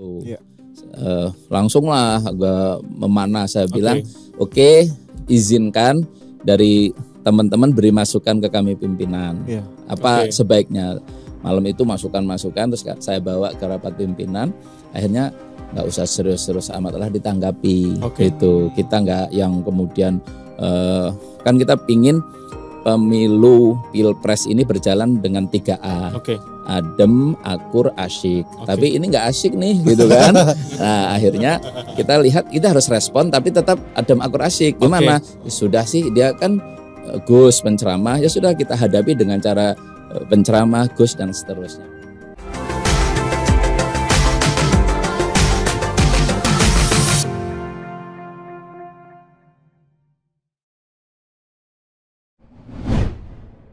Oh. Yeah. Iya. Uh, langsunglah agak memanas saya bilang, oke okay, izinkan dari teman-teman beri masukan ke kami pimpinan. Yeah. Apa okay. sebaiknya malam itu masukan-masukan terus saya bawa ke rapat pimpinan. Akhirnya nggak usah serius-serius amat lah ditanggapi. Okay. Gitu. Kita nggak yang kemudian uh, kan kita pingin pemilu pilpres ini berjalan dengan 3A. Oke. Okay. Adem, akur, asyik. Okay. Tapi ini nggak asyik nih, gitu kan? nah, akhirnya kita lihat kita harus respon, tapi tetap adem, akur, asyik. Gimana? Okay. Sudah sih, dia kan eh, Gus penceramah, ya sudah kita hadapi dengan cara eh, penceramah Gus dan seterusnya.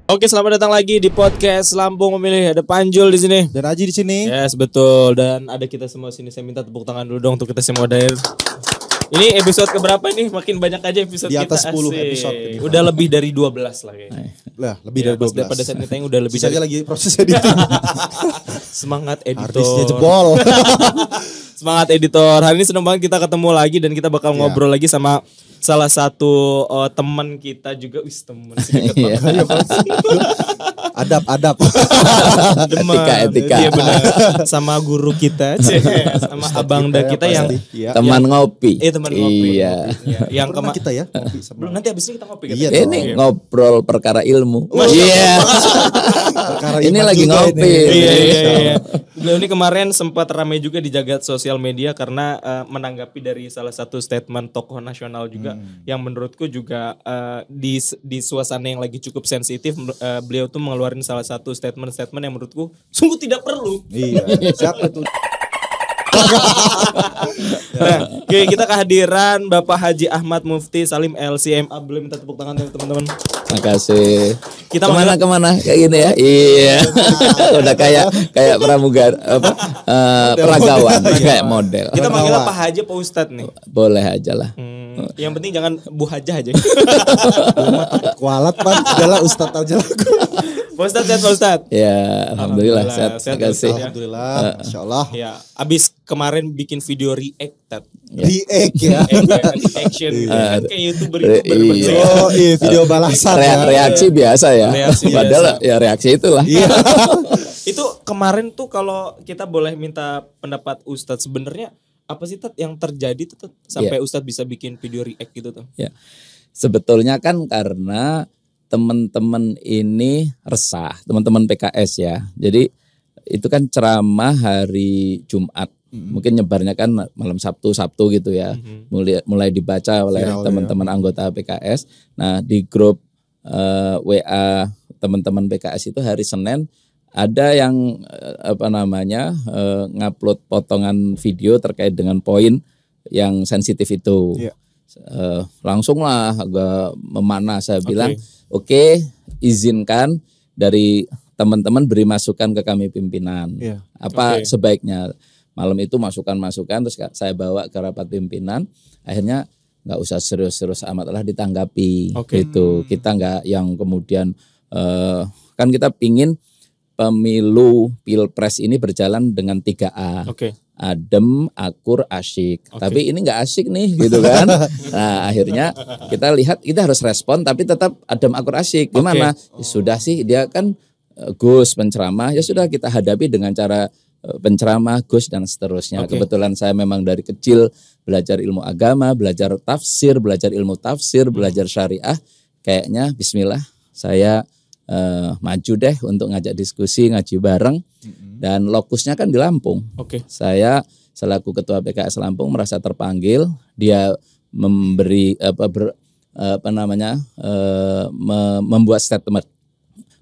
Oke, selamat datang lagi di podcast Lampung Memilih. Ada Panjul di sini. Dan Aji di sini. Yes, betul. Dan ada kita semua di sini. Saya minta tepuk tangan dulu dong untuk kita semua dari ini episode berapa nih Makin banyak aja episode di atas kita. 10 Asik. episode. Ini. Udah lebih dari 12 lah kayaknya. Nah, lah, lebih ya, dari 12. Pada saat kita udah lebih Sisanya dari... lagi proses editing. Semangat editor. Artisnya jebol. Semangat editor. Hari ini senang banget kita ketemu lagi dan kita bakal ya. ngobrol lagi sama salah satu uh, teman kita juga wis teman iya. Iya, adab adab Demen, etika etika iya benar sama guru kita sama Ustaz abang kita, ya, kita yang, ya, iya. yang teman ngopi eh teman ngopi iya yang kemarin kita ya ngopi sama nanti habis ini kita ngopi iya, ini iya. ngobrol perkara ilmu oh, iya perkara ini lagi ngopi ini. iya iya iya ini kemarin sempat ramai juga di jagat sosial media karena uh, menanggapi dari salah satu statement tokoh nasional juga juga hmm. yang menurutku juga uh, di di suasana yang lagi cukup sensitif uh, beliau tuh mengeluarkan salah satu statement-statement yang menurutku sungguh tidak perlu. Iya. Siapa tuh? nah, oke, kita kehadiran Bapak Haji Ahmad Mufti Salim LCM. belum minta tepuk tangan teman-teman. Makasih. kasih. Kita kemana kemana kayak gini ya? Iya. Udah kayak kayak pramugar apa uh, peragawan model, iya. kayak model. Kita manggil Pak Haji Pak Ustadz nih. Boleh aja lah. Hmm, yang penting jangan Bu Hajah aja. Kualat Pak, adalah Ustadz aja lah. Pak Ustadz sehat Pak Ustadz? Ya Alhamdulillah, sehat. sehat Terima kasih. Ya. Alhamdulillah, Masya Allah. Ya, abis kemarin bikin video react Tat. Ya. React ya. Action, uh, kan kayak YouTuber-YouTuber. Iya. Oh iya video balasan. Ya. Re reaksi ya. biasa ya. Reaksi Padahal biasa. ya reaksi itulah. Iya. itu kemarin tuh kalau kita boleh minta pendapat Ustadz sebenarnya apa sih Tat yang terjadi tuh Tat, sampai yeah. Ustadz bisa bikin video react gitu tuh? Ya. Sebetulnya kan karena teman-teman ini resah, teman-teman PKS ya. Jadi itu kan ceramah hari Jumat. Mm-hmm. Mungkin nyebarnya kan malam Sabtu, Sabtu gitu ya. Mm-hmm. Mulai mulai dibaca oleh ya. teman-teman ya. anggota PKS. Nah, di grup uh, eh, WA teman-teman PKS itu hari Senin ada yang eh, apa namanya eh, ngupload potongan video terkait dengan poin yang sensitif itu. Yeah. Iya. langsunglah agak memanas saya bilang Oke, izinkan dari teman-teman beri masukan ke kami pimpinan. Yeah. Apa okay. sebaiknya malam itu masukan-masukan terus saya bawa ke rapat pimpinan. Akhirnya nggak usah serius-serius amat lah ditanggapi okay. gitu. Hmm. Kita nggak yang kemudian uh, kan kita pingin pemilu pilpres ini berjalan dengan 3A. Okay adem, akur, asik. Okay. Tapi ini nggak asik nih, gitu kan? nah, akhirnya kita lihat kita harus respon, tapi tetap adem, akur, asik. Gimana? Okay. Oh. Sudah sih dia kan e, Gus penceramah, ya sudah kita hadapi dengan cara e, penceramah Gus dan seterusnya. Okay. Kebetulan saya memang dari kecil belajar ilmu agama, belajar tafsir, belajar ilmu tafsir, hmm. belajar syariah. Kayaknya Bismillah saya uh, maju deh untuk ngajak diskusi ngaji bareng mm-hmm. dan lokusnya kan di Lampung. Oke. Okay. Saya selaku ketua PKS Lampung merasa terpanggil dia memberi apa, ber, apa namanya uh, membuat statement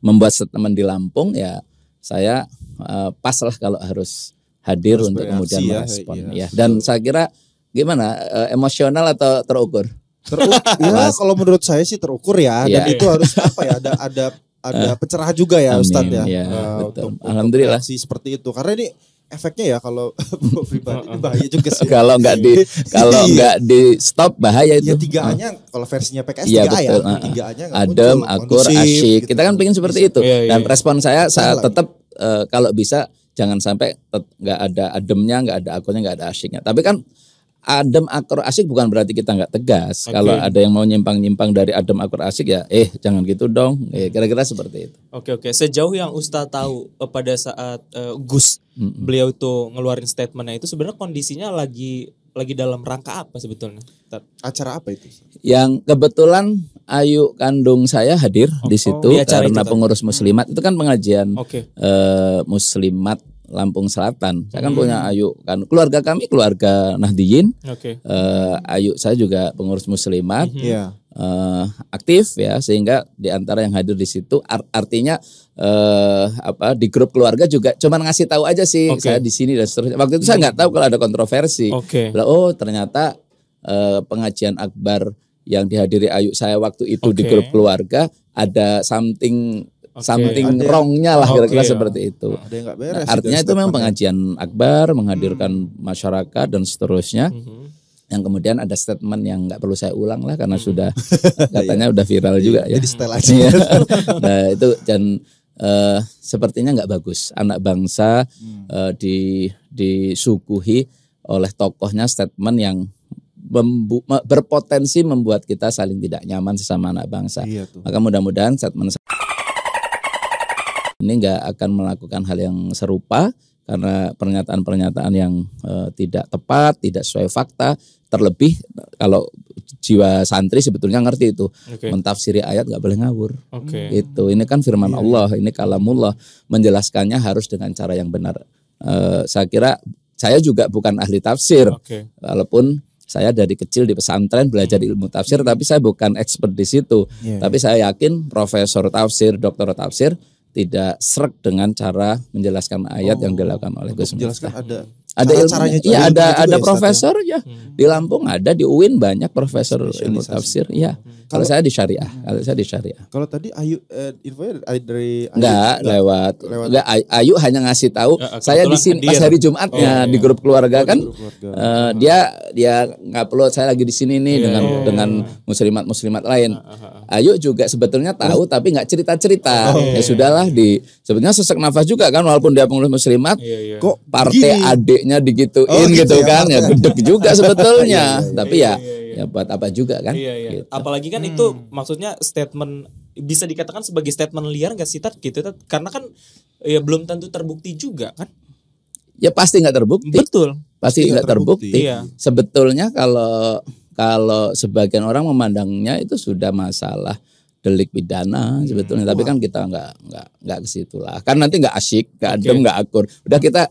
membuat statement di Lampung ya saya uh, pas lah kalau harus hadir harus untuk kemudian ya, merespon ya, ya. dan saya kira gimana uh, emosional atau terukur terukur ya kalau menurut saya sih terukur ya, ya dan itu harus apa ya ada ada ada uh, pencerahan juga ya Ustadz ya. ya uh, Untuk, Alhamdulillah sih seperti itu. Karena ini efeknya ya kalau pribadi bahaya juga sih. kalau nggak di kalau iya. nggak di stop bahaya iya, itu. Ya tigaannya uh. Ah. kalau versinya PKS iya, tiga ya, betul, ya. Ah, uh, ah. tigaannya adem, akur, asyik. Gitu. Kita kan pengen seperti itu. Ya, ya, Dan respon saya saat tetap uh, eh, kalau bisa jangan sampai nggak ada ademnya, nggak ada akurnya, nggak ada asyiknya. Tapi kan adem akur asik bukan berarti kita nggak tegas. Okay. Kalau ada yang mau nyimpang-nyimpang dari adem akur asik ya, eh jangan gitu dong. Eh, hmm. kira-kira seperti itu. Oke okay, oke. Okay. Sejauh yang Ustadz tahu eh, pada saat eh, Gus mm-hmm. beliau itu ngeluarin statementnya itu sebenarnya kondisinya lagi lagi dalam rangka apa sebetulnya? Acara apa itu? Yang kebetulan Ayu kandung saya hadir oh, oh, di situ oh, karena itu, pengurus hmm. muslimat hmm. itu kan pengajian okay. eh, muslimat Lampung Selatan. Saya kan hmm. punya Ayu kan keluarga kami keluarga Nahdiyin. Oke. Okay. Uh, eh, Ayu saya juga pengurus muslimat. Mm -hmm. uh, aktif ya sehingga di antara yang hadir di situ art artinya uh, apa di grup keluarga juga cuman ngasih tahu aja sih okay. saya di sini dan seterusnya. Waktu itu saya nggak tahu kalau ada kontroversi. Oke. Okay. Oh, ternyata uh, pengajian akbar yang dihadiri Ayu saya waktu itu okay. di grup keluarga ada something okay. something okay. wrongnya lah kira-kira okay, seperti itu. Ada beres nah, artinya itu memang pengajian akbar menghadirkan hmm. masyarakat dan seterusnya. Hmm. Yang kemudian ada statement yang nggak perlu saya ulang lah karena hmm. sudah katanya iya. udah viral juga ya. Jadi setel aja. Iya. nah itu dan uh, sepertinya nggak bagus. Anak bangsa hmm. uh, di disuguhi oleh tokohnya statement yang membu berpotensi membuat kita saling tidak nyaman sesama anak bangsa. Iya Maka mudah-mudahan statement ini nggak akan melakukan hal yang serupa karena pernyataan-pernyataan yang e, tidak tepat, tidak sesuai fakta, terlebih eh, kalau jiwa santri sebetulnya ngerti itu okay. mentafsiri ayat nggak boleh ngawur. Okay. Itu ini kan firman yeah. Allah, ini kalamullah menjelaskannya harus dengan cara yang benar. E, saya kira saya juga bukan ahli tafsir, okay. walaupun saya dari kecil di pesantren belajar hmm. ilmu tafsir, tapi saya bukan expert di situ. Yeah. Tapi iya. saya yakin profesor tafsir, doktor tafsir tidak serak dengan cara menjelaskan ayat oh, yang dilakukan oleh Gus Miftah. ada iya. ada cara caranya juga. Ya, ada juga ada ya, profesor ya? ya. Hmm. Di Lampung ada, di UIN banyak profesor ilmu tafsir. Ya. Hmm. Kalau, saya di syariah, hmm. kalau saya di syariah. Kalau tadi Ayu eh, info dari Ayu enggak lewat. Enggak Ayu hanya ngasih tahu ya, saya di sini kan pas hari Jumatnya oh, iya. di grup keluarga oh, kan. Grup keluarga. Uh, dia dia nggak perlu saya lagi di sini nih yeah, dengan yeah, dengan iya, iya. muslimat-muslimat lain. uh, uh. Ayu juga sebetulnya tahu oh. tapi nggak cerita-cerita. Oh, iya, ya iya, sudahlah iya. di sebetulnya sesak nafas juga kan walaupun dia pengurus muslimat iya, iya. kok partai Gini. adiknya digituin oh, gitu, gitu ya, kan ya gedek ya. juga sebetulnya. iya, iya, tapi ya iya, iya. ya buat apa juga kan? Iya, iya. Gitu. Apalagi kan hmm. itu maksudnya statement bisa dikatakan sebagai statement liar nggak sih Tat gitu Tat? Karena kan ya belum tentu terbukti juga kan? Ya pasti nggak terbukti. Betul. Pasti nggak terbukti. terbukti. Iya. Sebetulnya kalau kalau sebagian orang memandangnya itu sudah masalah delik pidana sebetulnya hmm. tapi kan kita nggak nggak nggak ke situ lah kan nanti nggak asyik nggak adem nggak akur udah kita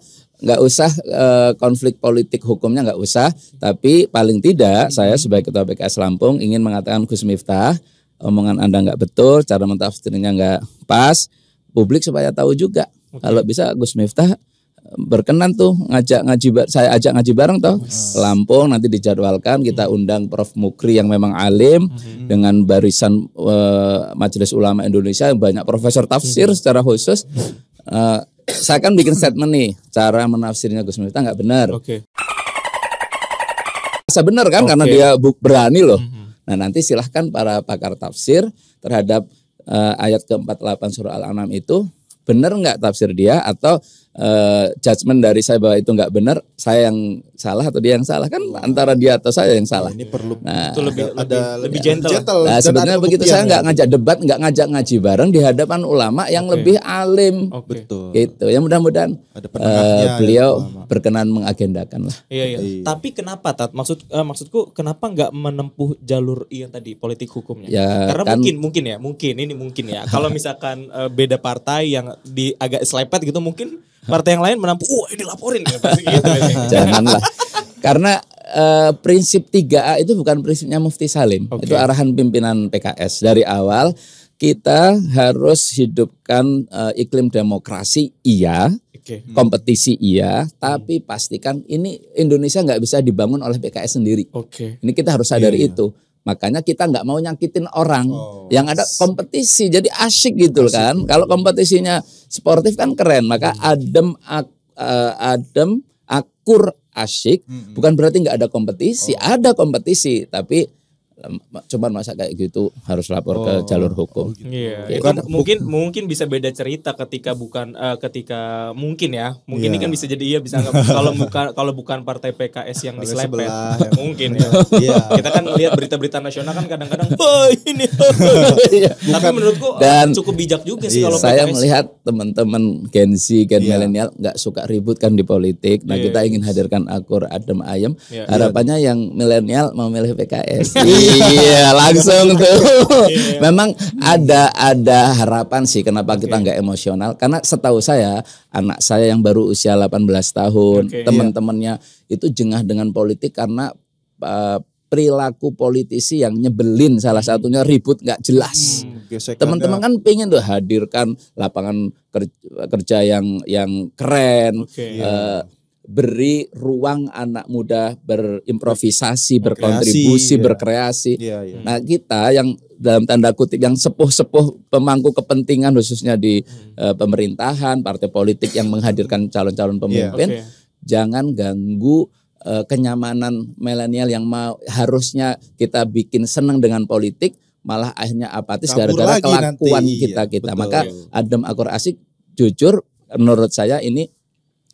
nggak usah e, konflik politik hukumnya nggak usah tapi paling tidak saya hmm. sebagai ketua PKS Lampung ingin mengatakan Gus Miftah omongan anda nggak betul cara mentafsirnya nggak pas publik supaya tahu juga okay. kalau bisa Gus Miftah berkenan tuh ngajak ngaji saya ajak ngaji bareng toh Lampung nanti dijadwalkan kita mm-hmm. undang Prof Mukri yang memang alim mm-hmm. dengan barisan uh, Majelis Ulama Indonesia banyak profesor tafsir mm-hmm. secara khusus uh, saya kan bikin statement nih cara menafsirnya Gus Miftah nggak benar. Oke. Okay. benar kan okay. karena dia berani loh. Nah nanti silahkan para pakar tafsir terhadap uh, ayat ke-48 surah Al-An'am itu benar nggak tafsir dia atau uh, eh, judgement dari saya bahwa itu nggak benar, saya yang salah atau dia yang salah kan wow. Iya. antara dia atau saya yang salah. Nah, ini perlu nah, itu lebih ada, lebih, lebih gentle. gentle nah, sebenarnya begitu saya nggak ya. ngajak debat, nggak ngajak ngaji bareng di hadapan ulama yang okay. lebih alim. Okay. Betul. Gitu. Ya mudah-mudahan uh, beliau ya, berkenan mengagendakan lah. Iya, iya. iya. Tapi kenapa Tat? Maksud uh, maksudku kenapa nggak menempuh jalur yang tadi politik hukumnya? Ya, Karena kan, mungkin mungkin ya, mungkin ini mungkin ya. Kalau misalkan uh, beda partai yang di agak selepet gitu mungkin partai yang lain menampung, wah oh, ini laporin ya, gitu. gitu Janganlah. Karena uh, prinsip 3A itu bukan prinsipnya Mufti Salim. Okay. Itu arahan pimpinan PKS dari awal kita harus hidupkan uh, iklim demokrasi iya, okay. kompetisi iya, hmm. tapi pastikan ini Indonesia nggak bisa dibangun oleh PKS sendiri. Okay. Ini kita harus sadari yeah. itu. Makanya kita nggak mau nyakitin orang. Oh, yang ada kompetisi, jadi asik gitu asik, kan. Kalau kompetisinya Sportif kan keren, maka hmm. adem ak, uh, adem akur asyik hmm. bukan berarti nggak ada kompetisi, oh. ada kompetisi tapi cuma masa kayak gitu harus lapor oh, ke jalur oh hukum. Gitu. Yeah. Bukan, gitu. mungkin mungkin bisa beda cerita ketika bukan uh, ketika mungkin ya. Mungkin yeah. ini iya. kan bisa jadi iya bisa kalau bukan kalau bukan partai PKS yang diselepet ya. mungkin ya. yeah. Kita kan lihat berita-berita nasional kan kadang-kadang oh ini. Iya. Tapi menurutku eh, dan cukup bijak juga sih yeah. kalau saya PKS. melihat teman-teman Gen Z, Gen yeah. milenial nggak suka ribut kan di politik. Nah, yeah. kita ingin hadirkan akur adem ayem. Yeah. Iya. Harapannya yeah. yang milenial memilih PKS iya langsung tuh iya. memang ada ada harapan sih kenapa okay. kita nggak emosional karena setahu saya anak saya yang baru usia 18 tahun okay, iya. teman-temannya yeah. itu jengah dengan politik karena uh, perilaku politisi yang nyebelin salah hmm. satunya ribut nggak jelas. Hmm, Teman-teman kan pengen tuh hadirkan lapangan kerja, yang yang keren, okay, uh, eh, yeah beri ruang anak muda berimprovisasi, berkontribusi, ya. berkreasi. Ya, ya. Nah, kita yang dalam tanda kutip yang sepuh-sepuh pemangku kepentingan khususnya di hmm. uh, pemerintahan, partai politik yang menghadirkan calon-calon iya, pemimpin, yeah, okay. jangan ganggu uh, kenyamanan milenial yang mau harusnya kita bikin senang dengan politik malah akhirnya apatis gara-gara kelakuan kita iya, kita. Iya, Maka adem akur asik jujur menurut saya ini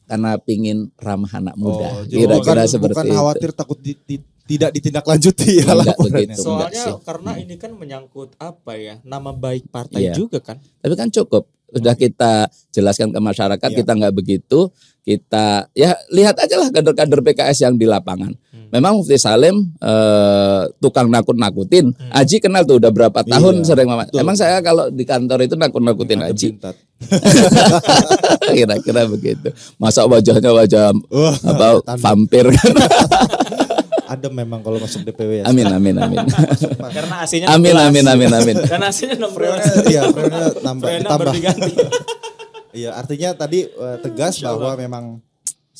karena pingin ramah anak oh, muda. Oh, Kira-kira bukan, seperti bukan khawatir itu. takut di, di, tidak ditindaklanjuti ya laporannya. Begitu, ya. Soalnya sih. karena hmm. ini kan menyangkut apa ya nama baik partai iya. juga kan. Tapi kan cukup sudah hmm. kita jelaskan ke masyarakat iya. kita nggak begitu kita ya lihat aja lah kader-kader PKS yang di lapangan memang Mufti Salim eh, tukang nakut-nakutin. Hmm. Aji kenal tuh udah berapa iya, tahun iya, sering mama. Emang saya kalau di kantor itu nakut-nakutin Aji. Kira-kira begitu. Masa wajahnya wajah uh, apa vampir kan. adem memang kalau masuk DPW ya. Amin amin amin. Karena aslinya amin, amin amin amin amin. Karena aslinya nomor Iya, nambah ditambah. Iya, artinya tadi uh, tegas bahwa memang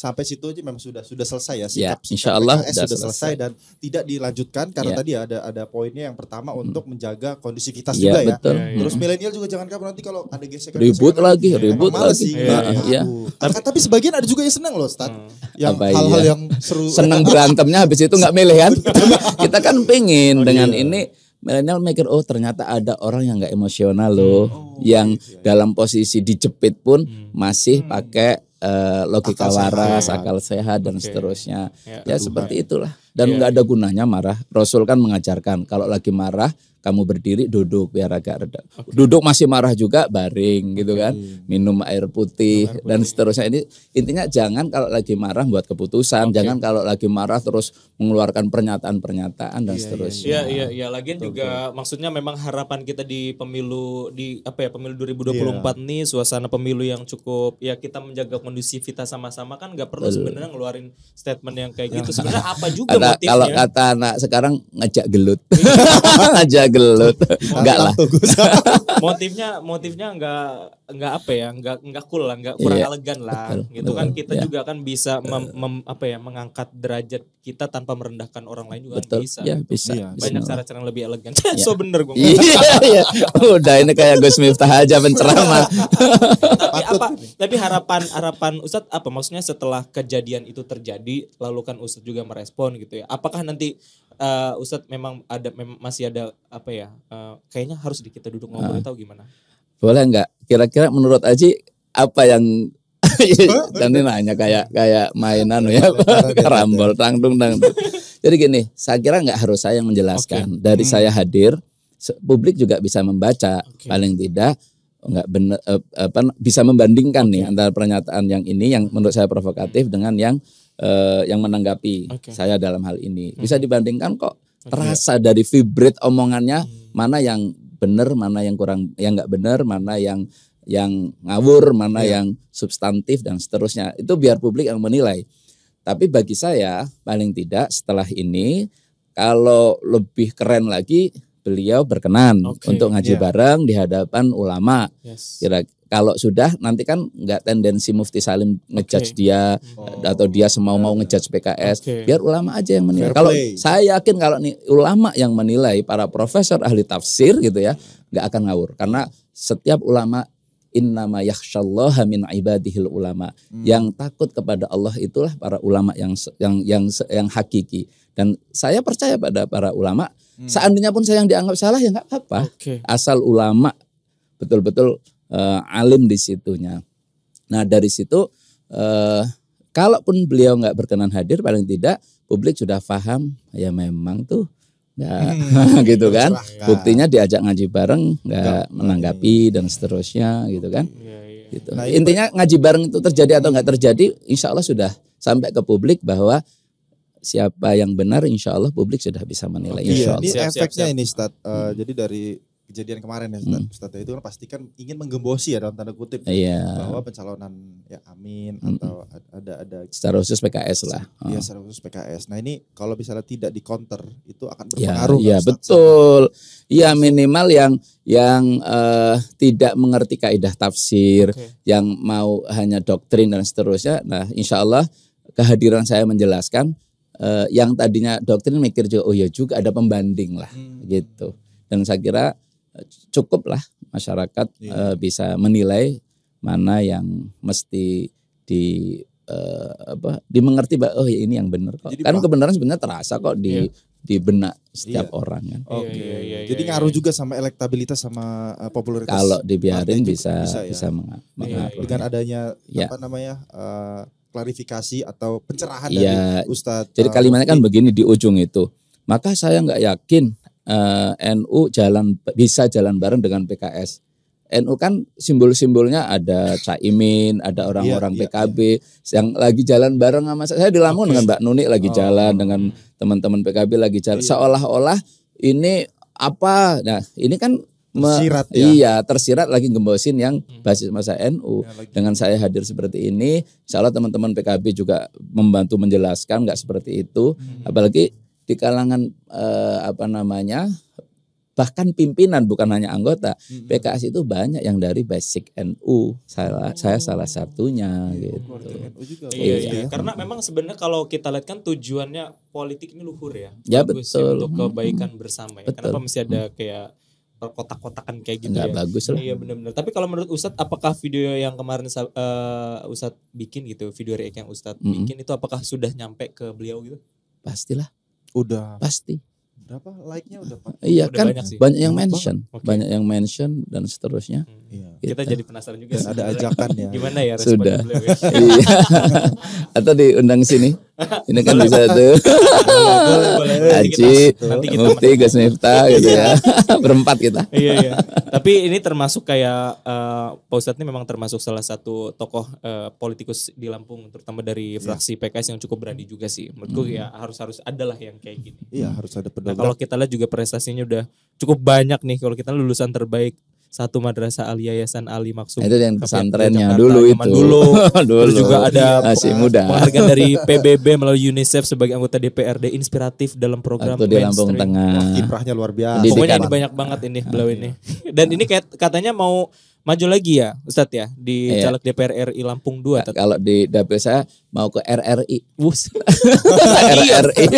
sampai situ aja memang sudah sudah selesai ya, ya sikap, insya Allah PKS sudah selesai. selesai dan tidak dilanjutkan karena ya. tadi ada ada poinnya yang pertama hmm. untuk menjaga kondusivitas ya, juga ya. Betul. ya. terus ya. Terus milenial juga jangan kamu nanti kalau ada gesekan ribut lagi, ya, ribut lagi. Sih, ya, nah, ya. Tapi, tapi sebagian ada juga yang senang loh, Ustaz. Hmm. Yang hal-hal iya. yang seru. Senang berantemnya habis itu nggak milih kan. Kita kan pengen oh, dengan iya. ini milenial maker oh ternyata ada orang yang nggak emosional loh hmm. oh, yang iya, iya, iya. dalam posisi dijepit pun hmm. masih hmm. pakai uh, logika akal waras, sehat. akal sehat dan okay. seterusnya. Ya, ya seperti itulah. Dan iya. nggak yeah. ada gunanya marah. Rasul kan mengajarkan kalau lagi marah kamu berdiri duduk biar agak reda. Okay. Duduk masih marah juga baring gitu kan. Minum air putih, air putih dan seterusnya ini intinya jangan kalau lagi marah buat keputusan, okay. jangan kalau lagi marah terus mengeluarkan pernyataan-pernyataan dan yeah, iya, seterusnya. Iya. iya iya iya lagian Betul. juga maksudnya memang harapan kita di pemilu di apa ya pemilu 2024 yeah. Iya. nih suasana pemilu yang cukup ya kita menjaga kondusivitas sama-sama kan nggak perlu sebenarnya ngeluarin statement yang kayak gitu. Sebenarnya apa juga Ada, motifnya? Kalau kata anak sekarang ngejak gelut. ngajak gelut. Enggak lah. motifnya motifnya enggak enggak apa ya, enggak enggak cool lah, enggak kurang yeah. elegan lah. Betul, gitu kan betul, kan kita yeah. juga kan bisa eh. mem, mem, apa ya, mengangkat derajat kita tanpa merendahkan orang lain juga kan betul, kan bisa. Yeah, iya, bisa. Banyak cara-cara yang lebih elegan. Yeah. so bener gue. Iya, iya. Udah ini kayak Gus Miftah aja penceramah. tapi apa? Tapi harapan harapan Ustadz apa maksudnya setelah kejadian itu terjadi lalu kan Ustadz juga merespon gitu ya. Apakah nanti uh, Ustadz memang ada mem masih ada apa ya? Uh, kayaknya harus kita duduk ngobrol uh. tahu gimana. Boleh nggak? Kira-kira menurut Aji apa yang dan ini nanya kayak kayak mainan ya karambol tangtung tang. Jadi gini, saya kira nggak harus saya yang menjelaskan. Okay. Dari hmm. saya hadir, publik juga bisa membaca okay. paling tidak nggak benar eh, apa bisa membandingkan nih antara pernyataan yang ini yang menurut saya provokatif dengan yang uh, yang menanggapi okay. saya dalam hal ini. Hmm. Bisa dibandingkan kok terasa dari vibrate omongannya hmm. mana yang benar, mana yang kurang, yang nggak benar, mana yang yang ngawur, mana yeah. yang substantif dan seterusnya. Itu biar publik yang menilai. Tapi bagi saya paling tidak setelah ini kalau lebih keren lagi beliau berkenan okay, untuk ngaji yeah. bareng di hadapan ulama. Yes. Kira kalau sudah nanti kan nggak tendensi Mufti Salim ngejudge okay. dia oh. atau dia semau mau ngejudge PKS. Okay. Biar ulama aja yang menilai. Kalau saya yakin kalau nih ulama yang menilai para profesor ahli tafsir gitu ya nggak akan ngawur karena setiap ulama innama yakhsyallaha min ibadihil ulama. Hmm. Yang takut kepada Allah itulah para ulama yang yang yang yang hakiki. Dan saya percaya pada para ulama Hmm. Seandainya pun saya yang dianggap salah ya nggak apa-apa. Okay. Asal ulama betul-betul uh, alim di situnya. Nah dari situ uh, kalaupun beliau nggak berkenan hadir paling tidak publik sudah paham ya memang tuh Ya, hmm. gitu kan. Serahkan. Buktinya diajak ngaji bareng nggak menanggapi dan seterusnya gitu kan. Ya, ya. Gitu. Nah, Intinya ngaji bareng itu terjadi atau nggak terjadi, insya Allah sudah sampai ke publik bahwa siapa yang benar insya Allah publik sudah bisa menilai okay. Iya, insya Allah. Ini siap, efeknya siap, ini Ustaz. Uh, eh, hmm. Jadi dari kejadian kemarin ya Ustaz, hmm. Ustaz ya, itu kan pasti kan ingin menggembosi ya dalam tanda kutip yeah. Iya. bahwa pencalonan ya Amin hmm. atau ada ada secara khusus PKS lah. Iya, oh. secara khusus PKS. Nah, ini kalau misalnya tidak di counter itu akan ya, berpengaruh Iya, ya, betul. Iya, minimal yang yang uh, tidak mengerti kaidah tafsir, okay. yang mau hanya doktrin dan seterusnya. Nah, insya Allah kehadiran saya menjelaskan eh, yang tadinya doktrin mikir juga oh ya juga ada pembanding lah hmm. gitu. Dan saya kira eh, cukup lah masyarakat yeah. Iya. uh, bisa menilai mana yang mesti di uh, apa dimengerti bahwa oh ya ini yang benar kok. Jadi, kan kebenaran sebenarnya terasa kok di yeah di benak setiap iya. orang kan. Oke. Okay. Iya, iya, iya, Jadi iya, ngaruh iya. juga sama elektabilitas sama uh, popularitas. Kalau dibiarin bisa bisa, ya. bisa mengaruh. Iya, iya. Dengan adanya iya. apa namanya? Uh, klarifikasi atau pencerahan ya, dari Ustadz. Jadi eh, kalimatnya kan begini di ujung itu. Maka saya nggak yakin uh, eh, NU jalan bisa jalan bareng dengan PKS. NU kan simbol-simbolnya ada Caimin, ada orang-orang iya, iya, PKB iya. yang lagi jalan bareng sama saya. Saya di Lamongan okay. dengan Mbak Nuni lagi oh. jalan dengan teman-teman PKB lagi jalan. Seolah-olah ini apa? Nah, ini kan tersirat ya. Iya, tersirat lagi gembosin yang hmm. basis masa NU. Ya, Dengan saya hadir seperti ini, salah teman-teman PKB juga membantu menjelaskan nggak seperti itu. Hmm. Apalagi di kalangan eh, apa namanya bahkan pimpinan bukan hanya anggota hmm. PKS itu banyak yang dari basic NU salah oh. saya salah satunya iya, gitu iya, iya. iya karena memang sebenarnya kalau kita lihat kan tujuannya politik ini luhur ya ya, ya betul ya, untuk hmm. kebaikan bersama ya betul. kenapa mesti ada kayak kotak kotakan kayak gitu Nggak ya. bagus lah. Iya benar-benar. Tapi kalau menurut Ustadz apakah video yang kemarin uh, Ustadz bikin gitu, video react yang Ustadz mm -hmm. bikin itu apakah sudah nyampe ke beliau gitu? Pastilah. Udah. Pasti. Berapa like-nya udah Iya udah kan banyak, sih. banyak yang mention, okay. banyak yang mention dan seterusnya. Hmm. Iya. Kita, kita gitu. jadi penasaran juga ada ajakan ya. Gimana ya sudah. Ya? Iya. Atau diundang sini ini kan bisa tuh. Aji, Mufti, Gus Miftah gitu ya. Iya. Berempat kita. iya, iya. Tapi ini termasuk kayak uh, Pak Ustadz ini memang termasuk salah satu tokoh uh, politikus di Lampung terutama dari iya. fraksi PKS yang cukup berani juga sih. Menurutku hmm. ya harus harus adalah yang kayak gini. Iya, harus ada pedagang Nah, kalau kita lihat juga prestasinya udah cukup banyak nih kalau kita lulusan terbaik satu madrasah al yayasan Ali Maksum. Itu yang pesantrennya dulu itu. Dulu. dulu. Terus juga ada Masih muda. penghargaan dari PBB melalui UNICEF sebagai anggota DPRD inspiratif dalam program Atau di Lampung Tengah. kiprahnya luar biasa. Pokoknya ini banyak banget ini beliau ini. Iya. Dan ini katanya mau maju lagi ya Ustadz ya di iya. caleg DPR RI Lampung 2 nah, kalau di dapil saya mau ke RRI RRI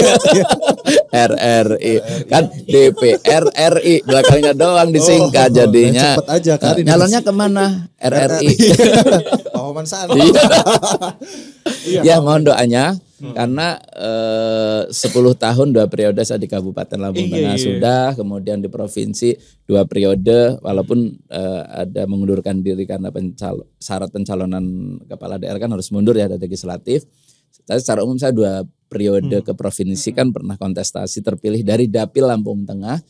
RRI kan DPR RI belakangnya doang disingkat oh, jadinya cepet aja kan nah, nyalonnya kemana RRI Pak Oman iya. ya mohon doanya Hmm. Karena eh, sepuluh 10 tahun dua periode saya di Kabupaten Lampung iya, iya, Tengah iya. sudah, kemudian di provinsi dua periode walaupun uh, ada mengundurkan diri karena pencal syarat pencalonan kepala daerah kan harus mundur ya dari legislatif. Tapi secara umum saya dua periode hmm. ke provinsi kan pernah kontestasi terpilih dari dapil Lampung Tengah.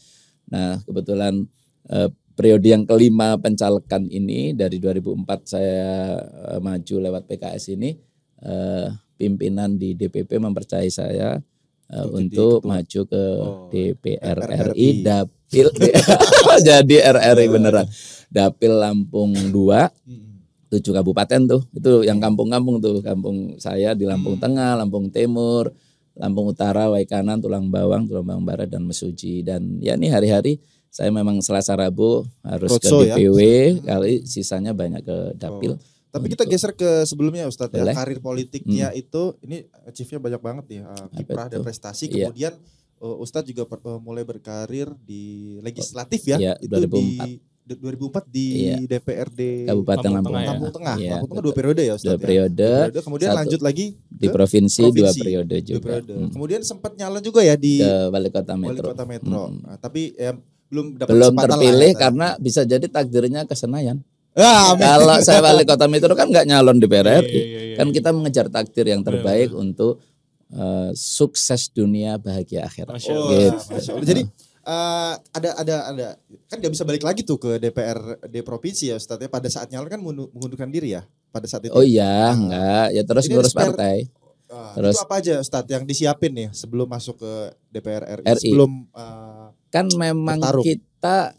Nah, kebetulan uh, periode yang kelima pencalekan ini dari 2004 saya maju lewat PKS ini eh, pimpinan di DPP mempercayai saya uh, untuk ketua. maju ke oh, DPR RI dapil jadi RRI iya. beneran dapil Lampung 2 tujuh kabupaten tuh itu iya. yang kampung-kampung tuh kampung saya di Lampung hmm. Tengah, Lampung Timur, Lampung Utara, Waikanan, Tulang Bawang, Tulang Bawang Barat dan Mesuji dan ya ini hari-hari saya memang Selasa Rabu harus Kocok ke DPW ya? Iya. kali sisanya banyak ke dapil. Oh tapi kita gitu. geser ke sebelumnya Ustadz ya karir politiknya hmm. itu ini achieve-nya banyak banget nih uh, kiprah dan prestasi iya. kemudian uh, Ustadz juga per, uh, mulai berkarir di legislatif ya, yeah, itu 2004. di 2004 di iya. DPRD Kabupaten Lampung, Tengah. Lampung Tengah. Ya. Lampung iya, Tengah dua periode ya Ustaz. Dua ya? periode. Ya? Dua periode kemudian satu, lanjut lagi di provinsi, provinsi dua periode juga. Dua periode. Hmm. Kemudian sempat nyalon juga ya di Ke Balai Kota Metro. Balai Kota Metro. Hmm. Nah, tapi ya, belum dapat belum terpilih lah, ya, karena bisa jadi takdirnya ke Senayan. Ya, Kalau saya balik kota metro kan nggak nyalon di PRRI. yeah, yeah, yeah. Iya. kan kita mengejar takdir yang terbaik iya, untuk uh, sukses dunia bahagia akhirat. Oh, Gitu. Jadi uh, ada ada ada kan nggak bisa balik lagi tuh ke DPR di provinsi ya Ustaz ya pada saat nyalon kan mengundurkan diri ya pada saat itu. Oh iya, nah. enggak. Ya terus Jadi ngurus partai. Uh, terus itu apa aja Ustaz yang disiapin nih sebelum masuk ke DPR RI, RI. sebelum uh, kan memang bertarung. kita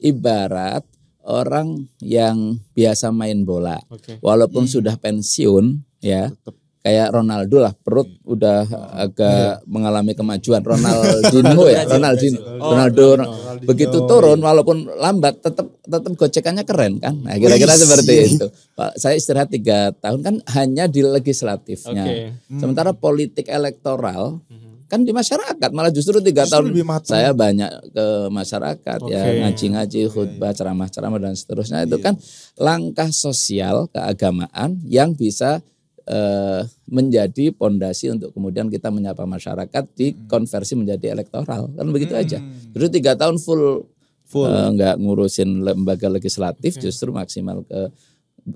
ibarat orang yang biasa main bola, okay. walaupun hmm. sudah pensiun, ya. Tetep. Kayak Ronaldo lah, perut hmm. udah oh. agak hmm. mengalami kemajuan. Ronaldinho ya, Ronaldinho, oh, Ronaldo, Ronaldo. Ronaldo. Begitu iya. turun, walaupun lambat, tetap tetap gocekannya keren kan. Nah, kira-kira seperti itu. Pak, saya istirahat tiga tahun kan hanya di legislatifnya. Okay. Hmm. Sementara politik elektoral. Hmm kan di masyarakat malah justru tiga justru tahun lebih matang. saya banyak ke masyarakat okay. ya ngaji-ngaji khutbah okay. ceramah-ceramah dan seterusnya yeah. itu iya. kan langkah sosial keagamaan yang bisa uh, menjadi pondasi untuk kemudian kita menyapa masyarakat di konversi menjadi elektoral kan begitu aja hmm. terus tiga tahun full full nggak eh, nggak ngurusin lembaga legislatif okay. justru maksimal ke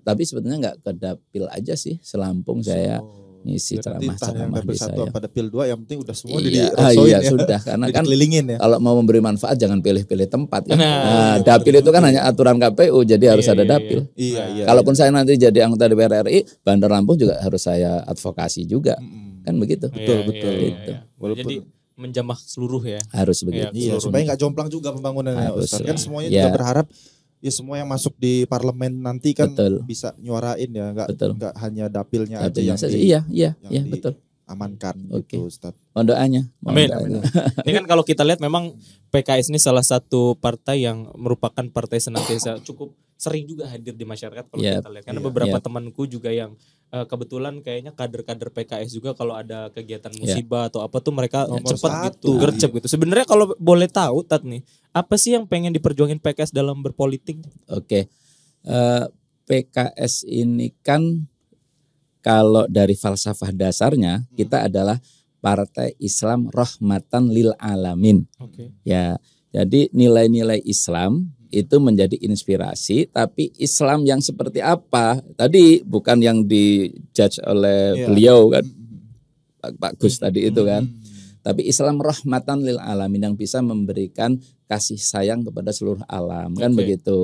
tapi sebetulnya nggak ke dapil aja sih selampung so. saya ngisi ceramah-ceramah di saya. pada pil dua yang penting udah semua iya, ah, iya ya. sudah karena kan ya. kalau mau memberi manfaat jangan pilih-pilih tempat ya. Nah, nah iya, dapil itu kan hanya aturan KPU jadi iya, harus iya, ada iya. dapil. Iya, iya, Kalaupun iya. saya nanti jadi anggota DPR RI, Bandar Lampung juga harus saya advokasi juga. hmm Kan begitu. Betul, betul iya, Iya, gitu. Walaupun jadi, menjamah seluruh ya. Harus begitu. iya, supaya nggak jomplang juga pembangunannya Kan semuanya ya. juga berharap ya semua yang masuk di parlemen nanti kan betul. bisa nyuarain ya nggak betul. nggak hanya dapilnya, dapilnya aja yang di, iya iya iya betul amankan okay. gitu Ustaz. Mohon doanya. Amin. amin. ini kan kalau kita lihat memang PKS ini salah satu partai yang merupakan partai senantiasa cukup sering juga hadir di masyarakat kalau yep. Iya. kita lihat karena yep. Iya. beberapa yep. Iya. temanku juga yang uh, kebetulan kayaknya kader-kader PKS juga kalau ada kegiatan iya. musibah yeah. atau apa tuh mereka Nomor cepet satu. gitu, gercep gitu. Sebenarnya kalau boleh tahu Tat nih, apa sih yang pengen diperjuangin PKS dalam berpolitik? Oke. Okay. Uh, eh, PKS ini kan kalau dari falsafah dasarnya hmm. kita adalah partai Islam rahmatan lil alamin. Okay. Ya, jadi nilai-nilai Islam itu menjadi inspirasi tapi Islam yang seperti apa tadi bukan yang dijudge oleh yeah. beliau kan mm-hmm. Pak, Pak Gus tadi itu kan mm-hmm. tapi Islam rahmatan lil alamin yang bisa memberikan kasih sayang kepada seluruh alam okay. kan begitu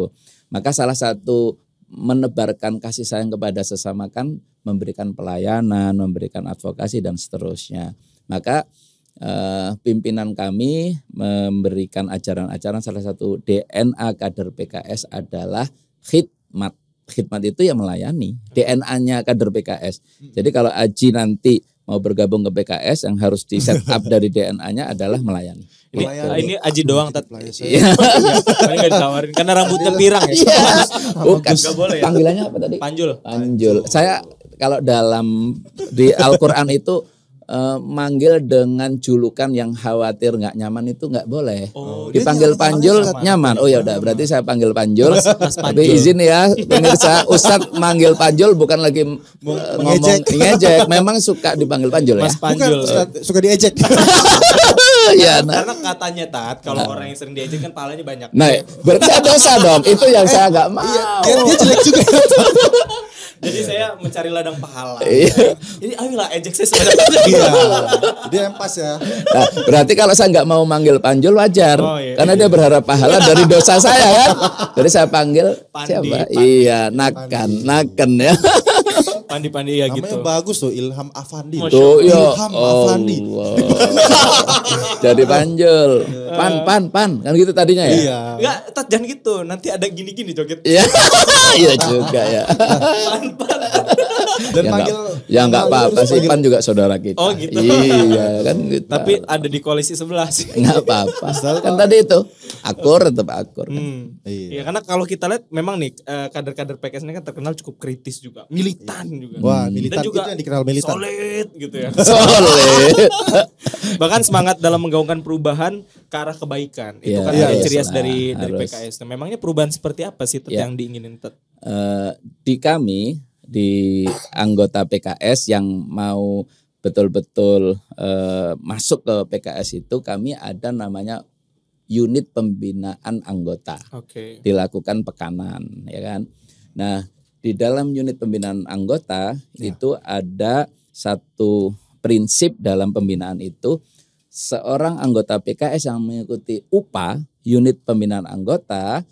maka salah satu menebarkan kasih sayang kepada sesama kan memberikan pelayanan memberikan advokasi dan seterusnya maka uh, pimpinan kami memberikan ajaran-ajaran salah satu DNA kader PKS adalah khidmat. Khidmat itu yang melayani, DNA-nya kader PKS. Hmm. Jadi kalau Aji nanti mau bergabung ke PKS yang harus di set up dari DNA-nya adalah melayani. Ini, gitu. ah, ini Aji doang tat. Iya. Iya. Iya. ditawarin karena rambutnya pirang ya. Bukan. Ya. Panggilannya apa tadi? Panjul. Panjul. Saya kalau dalam di Al-Qur'an itu uh, manggil dengan julukan yang khawatir nggak nyaman itu nggak boleh. Oh, oh. Dipanggil Panjul nyaman. nyaman. Oh ya udah berarti saya panggil Panjul. Mas, mas Panjul. Tapi izin ya pemirsa, Ustad manggil Panjul bukan lagi uh, ngomong ngejek. Memang suka dipanggil Panjul ya. mas Panjul. Bukan, Ustadz, suka diejek. ya, nah. karena katanya taat kalau nah. orang yang sering diejek kan pahalanya banyak. Nah, berarti ada dosa dong. Itu yang saya agak eh, iya, mau. Iya, dia, dia jelek juga. Jadi iya. saya mencari ladang pahala. Iya. Jadi ayolah ejek saya sebanyak Iya. Dia yang pas ya. Nah, berarti kalau saya nggak mau manggil Panjul wajar. Oh, iya, karena iya. dia berharap pahala dari dosa saya kan. Jadi saya panggil pandi, siapa? Pandi. Iya, nakan, pandi. nakan ya. Pandi-pandi ya Namanya gitu. bagus tuh Ilham Afandi. Tuh, ya Ilham oh Afandi. Jadi panjel. Pan, iya. pan, pan. Kan gitu tadinya ya? Iya. Enggak, jangan gitu. Nanti ada gini-gini joget. Iya. iya juga ya. pan, pan. Dan ya panggil gak, ya nggak apa-apa sih Pan juga saudara kita. Oh gitu. Iya kan gitu. Tapi ada di koalisi sebelah sih. Nggak apa-apa. kan tadi itu akur tetap akur kan. hmm. iya. Ya, karena kalau kita lihat memang nih eh, kader-kader PKS ini kan terkenal cukup kritis juga iya. militan iya. juga wah hmm. militan Dan juga itu yang dikenal militan solid gitu ya solid bahkan semangat dalam menggaungkan perubahan ke arah kebaikan itu yeah, kan yeah, ciri khas iya, dari iya, dari PKS nah, memangnya perubahan seperti apa sih yeah. yang diinginin Uh, di kami di anggota PKS yang mau betul-betul uh, masuk ke PKS itu kami ada namanya unit pembinaan anggota. Okay. Dilakukan pekanan, ya kan. Nah, di dalam unit pembinaan anggota ya. itu ada satu prinsip dalam pembinaan itu seorang anggota PKS yang mengikuti UPA unit pembinaan anggota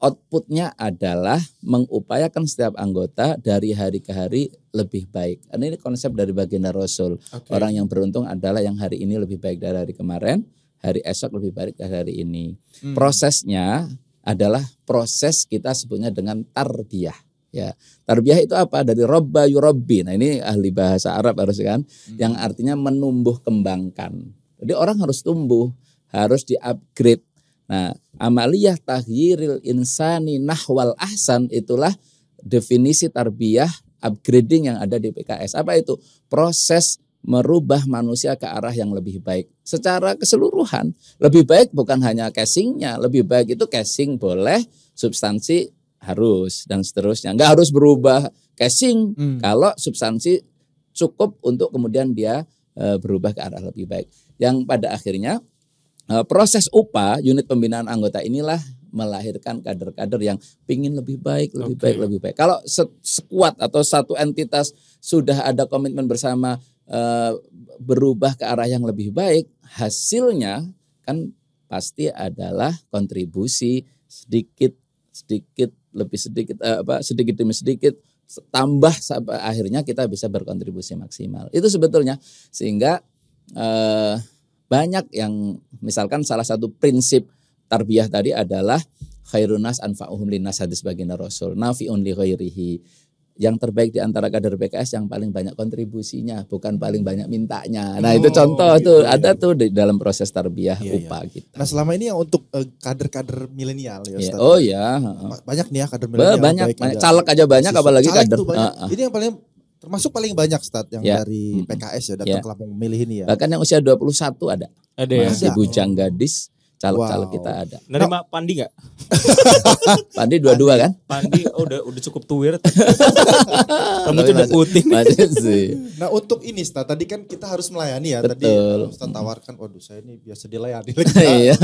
outputnya adalah mengupayakan setiap anggota dari hari ke hari lebih baik. Nah, ini konsep dari baginda Rasul. Okay. Orang yang beruntung adalah yang hari ini lebih baik dari hari kemarin hari esok lebih baik dari hari ini. Hmm. Prosesnya adalah proses kita sebutnya dengan tarbiyah. Ya, tarbiyah itu apa? Dari robba yurabbi. Nah, ini ahli bahasa Arab harus kan hmm. yang artinya menumbuh kembangkan. Jadi orang harus tumbuh, harus di-upgrade. Nah, amaliyah tahyiril insani nahwal ahsan itulah definisi tarbiyah upgrading yang ada di PKS. Apa itu? Proses merubah manusia ke arah yang lebih baik secara keseluruhan. Lebih baik bukan hanya casingnya, lebih baik itu casing boleh, substansi harus dan seterusnya. nggak harus berubah casing hmm. kalau substansi cukup untuk kemudian dia e, berubah ke arah lebih baik. Yang pada akhirnya e, proses UPA unit pembinaan anggota inilah melahirkan kader-kader yang pingin lebih baik, lebih okay. baik, lebih baik. Kalau sekuat atau satu entitas sudah ada komitmen bersama Eh, berubah ke arah yang lebih baik, hasilnya kan pasti adalah kontribusi sedikit sedikit lebih sedikit eh, apa sedikit demi sedikit tambah sampai akhirnya kita bisa berkontribusi maksimal. Itu sebetulnya sehingga eh, banyak yang misalkan salah satu prinsip tarbiyah tadi adalah khairunas anfa'uhum linnas hadis baginda Rasul nafi'un li ghairihi yang terbaik di antara kader PKS yang paling banyak kontribusinya, bukan paling banyak mintanya. Nah, oh, itu contoh iya, tuh iya, ada iya. tuh di dalam proses tarbiyah iya, upah iya. kita. Nah, selama ini yang untuk kader eh, kader-kader milenial ya, iya, Ustaz. Oh ya. Iya, banyak nih ya kader milenial. Banyak, banyak. caleg aja banyak susu. apalagi caleg kader. Banyak. Uh, uh. Ini yang paling termasuk paling banyak stat yang yeah. dari PKS ya datang yeah. ke lapangan memilih ini ya. Bahkan yang usia 21 ada. Ada ya. Masih bujang gadis caleg-caleg wow. kita ada. Nerima no. Pandi nggak? pandi dua-dua kan? Pandi oh, udah udah cukup tuwir. tuh udah putih. sih. Nah untuk ini Stad, tadi kan kita harus melayani ya. Betul. Tadi Sta tawarkan, waduh saya ini biasa dilayani. Iya.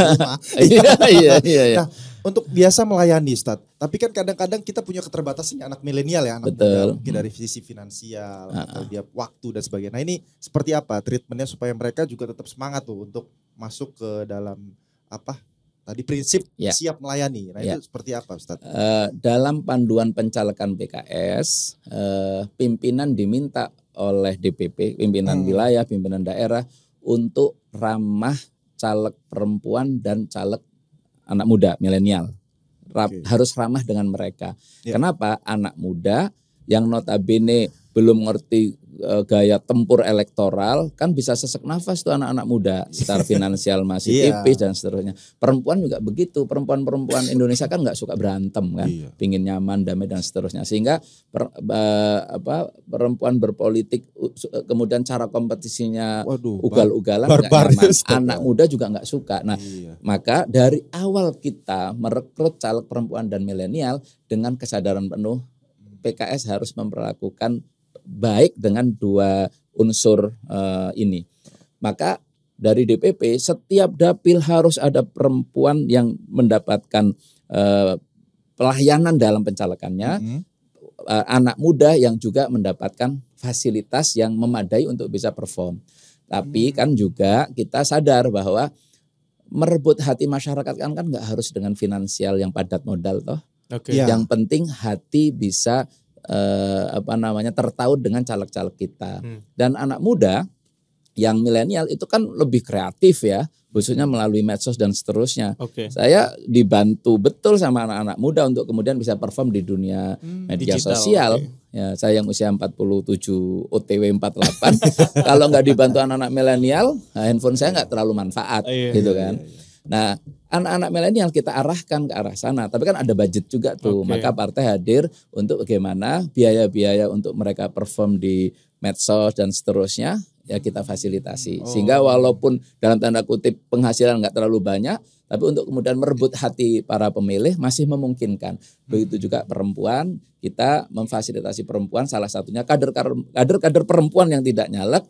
Iya, iya. iya, iya, Nah untuk biasa melayani Stad. tapi kan kadang-kadang kita punya keterbatasan anak milenial ya. Anak Betul. Muda, mungkin hmm. dari sisi finansial, ah, atau ah. dia waktu dan sebagainya. Nah ini seperti apa treatmentnya supaya mereka juga tetap semangat tuh untuk masuk ke dalam apa tadi prinsip ya. siap melayani. Nah ya. itu seperti apa Ustaz? Uh, eh, dalam panduan pencalekan PKS, uh, eh, pimpinan diminta oleh DPP, pimpinan hmm. wilayah, pimpinan daerah untuk ramah caleg perempuan dan caleg anak muda milenial. okay. Harus ramah dengan mereka. Ya. Kenapa? Anak muda yang notabene belum ngerti eh, gaya tempur elektoral kan bisa sesek nafas tuh anak-anak muda secara finansial masih yeah. tipis dan seterusnya perempuan juga begitu perempuan-perempuan Indonesia kan nggak suka berantem kan yeah. pingin nyaman damai dan seterusnya sehingga per, apa, perempuan berpolitik eh, kemudian cara kompetisinya ugal-ugalan ya, ya? anak muda juga nggak suka nah yeah. maka dari awal kita merekrut caleg perempuan dan milenial dengan kesadaran penuh PKS harus memperlakukan baik dengan dua unsur uh, ini. Maka dari DPP setiap dapil harus ada perempuan yang mendapatkan uh, pelayanan dalam pencalekannya. Mm -hmm. anak muda yang juga mendapatkan fasilitas yang memadai untuk bisa perform. Tapi mm -hmm. kan juga kita sadar bahwa merebut hati masyarakat kan kan nggak harus dengan finansial yang padat modal toh. Okay. Ya. Yang penting hati bisa eh, apa namanya tertaut dengan caleg-caleg kita. Hmm. Dan anak muda yang milenial itu kan lebih kreatif ya, khususnya melalui medsos dan seterusnya. Okay. Saya dibantu betul sama anak-anak muda untuk kemudian bisa perform di dunia hmm, media digital, sosial. Okay. Ya, saya yang usia 47 OTW 48. Kalau nggak dibantu anak-anak milenial, nah, handphone saya nggak terlalu manfaat, oh, iya, gitu iya, kan. Iya, iya. Nah, anak-anak milenial kita arahkan ke arah sana. Tapi kan ada budget juga tuh. Okay. Maka partai hadir untuk bagaimana biaya-biaya untuk mereka perform di medsos dan seterusnya ya kita fasilitasi. Oh. Sehingga walaupun dalam tanda kutip penghasilan nggak terlalu banyak, tapi untuk kemudian merebut hati para pemilih masih memungkinkan. Begitu juga perempuan, kita memfasilitasi perempuan salah satunya kader-kader perempuan yang tidak nyalek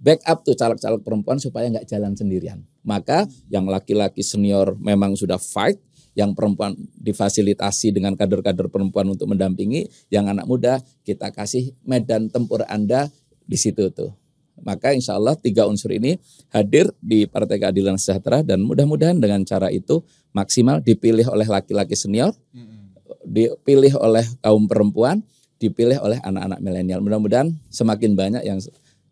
backup tuh caleg-caleg perempuan supaya nggak jalan sendirian. Maka yang laki-laki senior memang sudah fight, yang perempuan difasilitasi dengan kader-kader perempuan untuk mendampingi, yang anak muda kita kasih medan tempur Anda di situ tuh. Maka insya Allah tiga unsur ini hadir di Partai Keadilan Sejahtera dan mudah-mudahan dengan cara itu maksimal dipilih oleh laki-laki senior, dipilih oleh kaum perempuan, dipilih oleh anak-anak milenial. Mudah-mudahan semakin banyak yang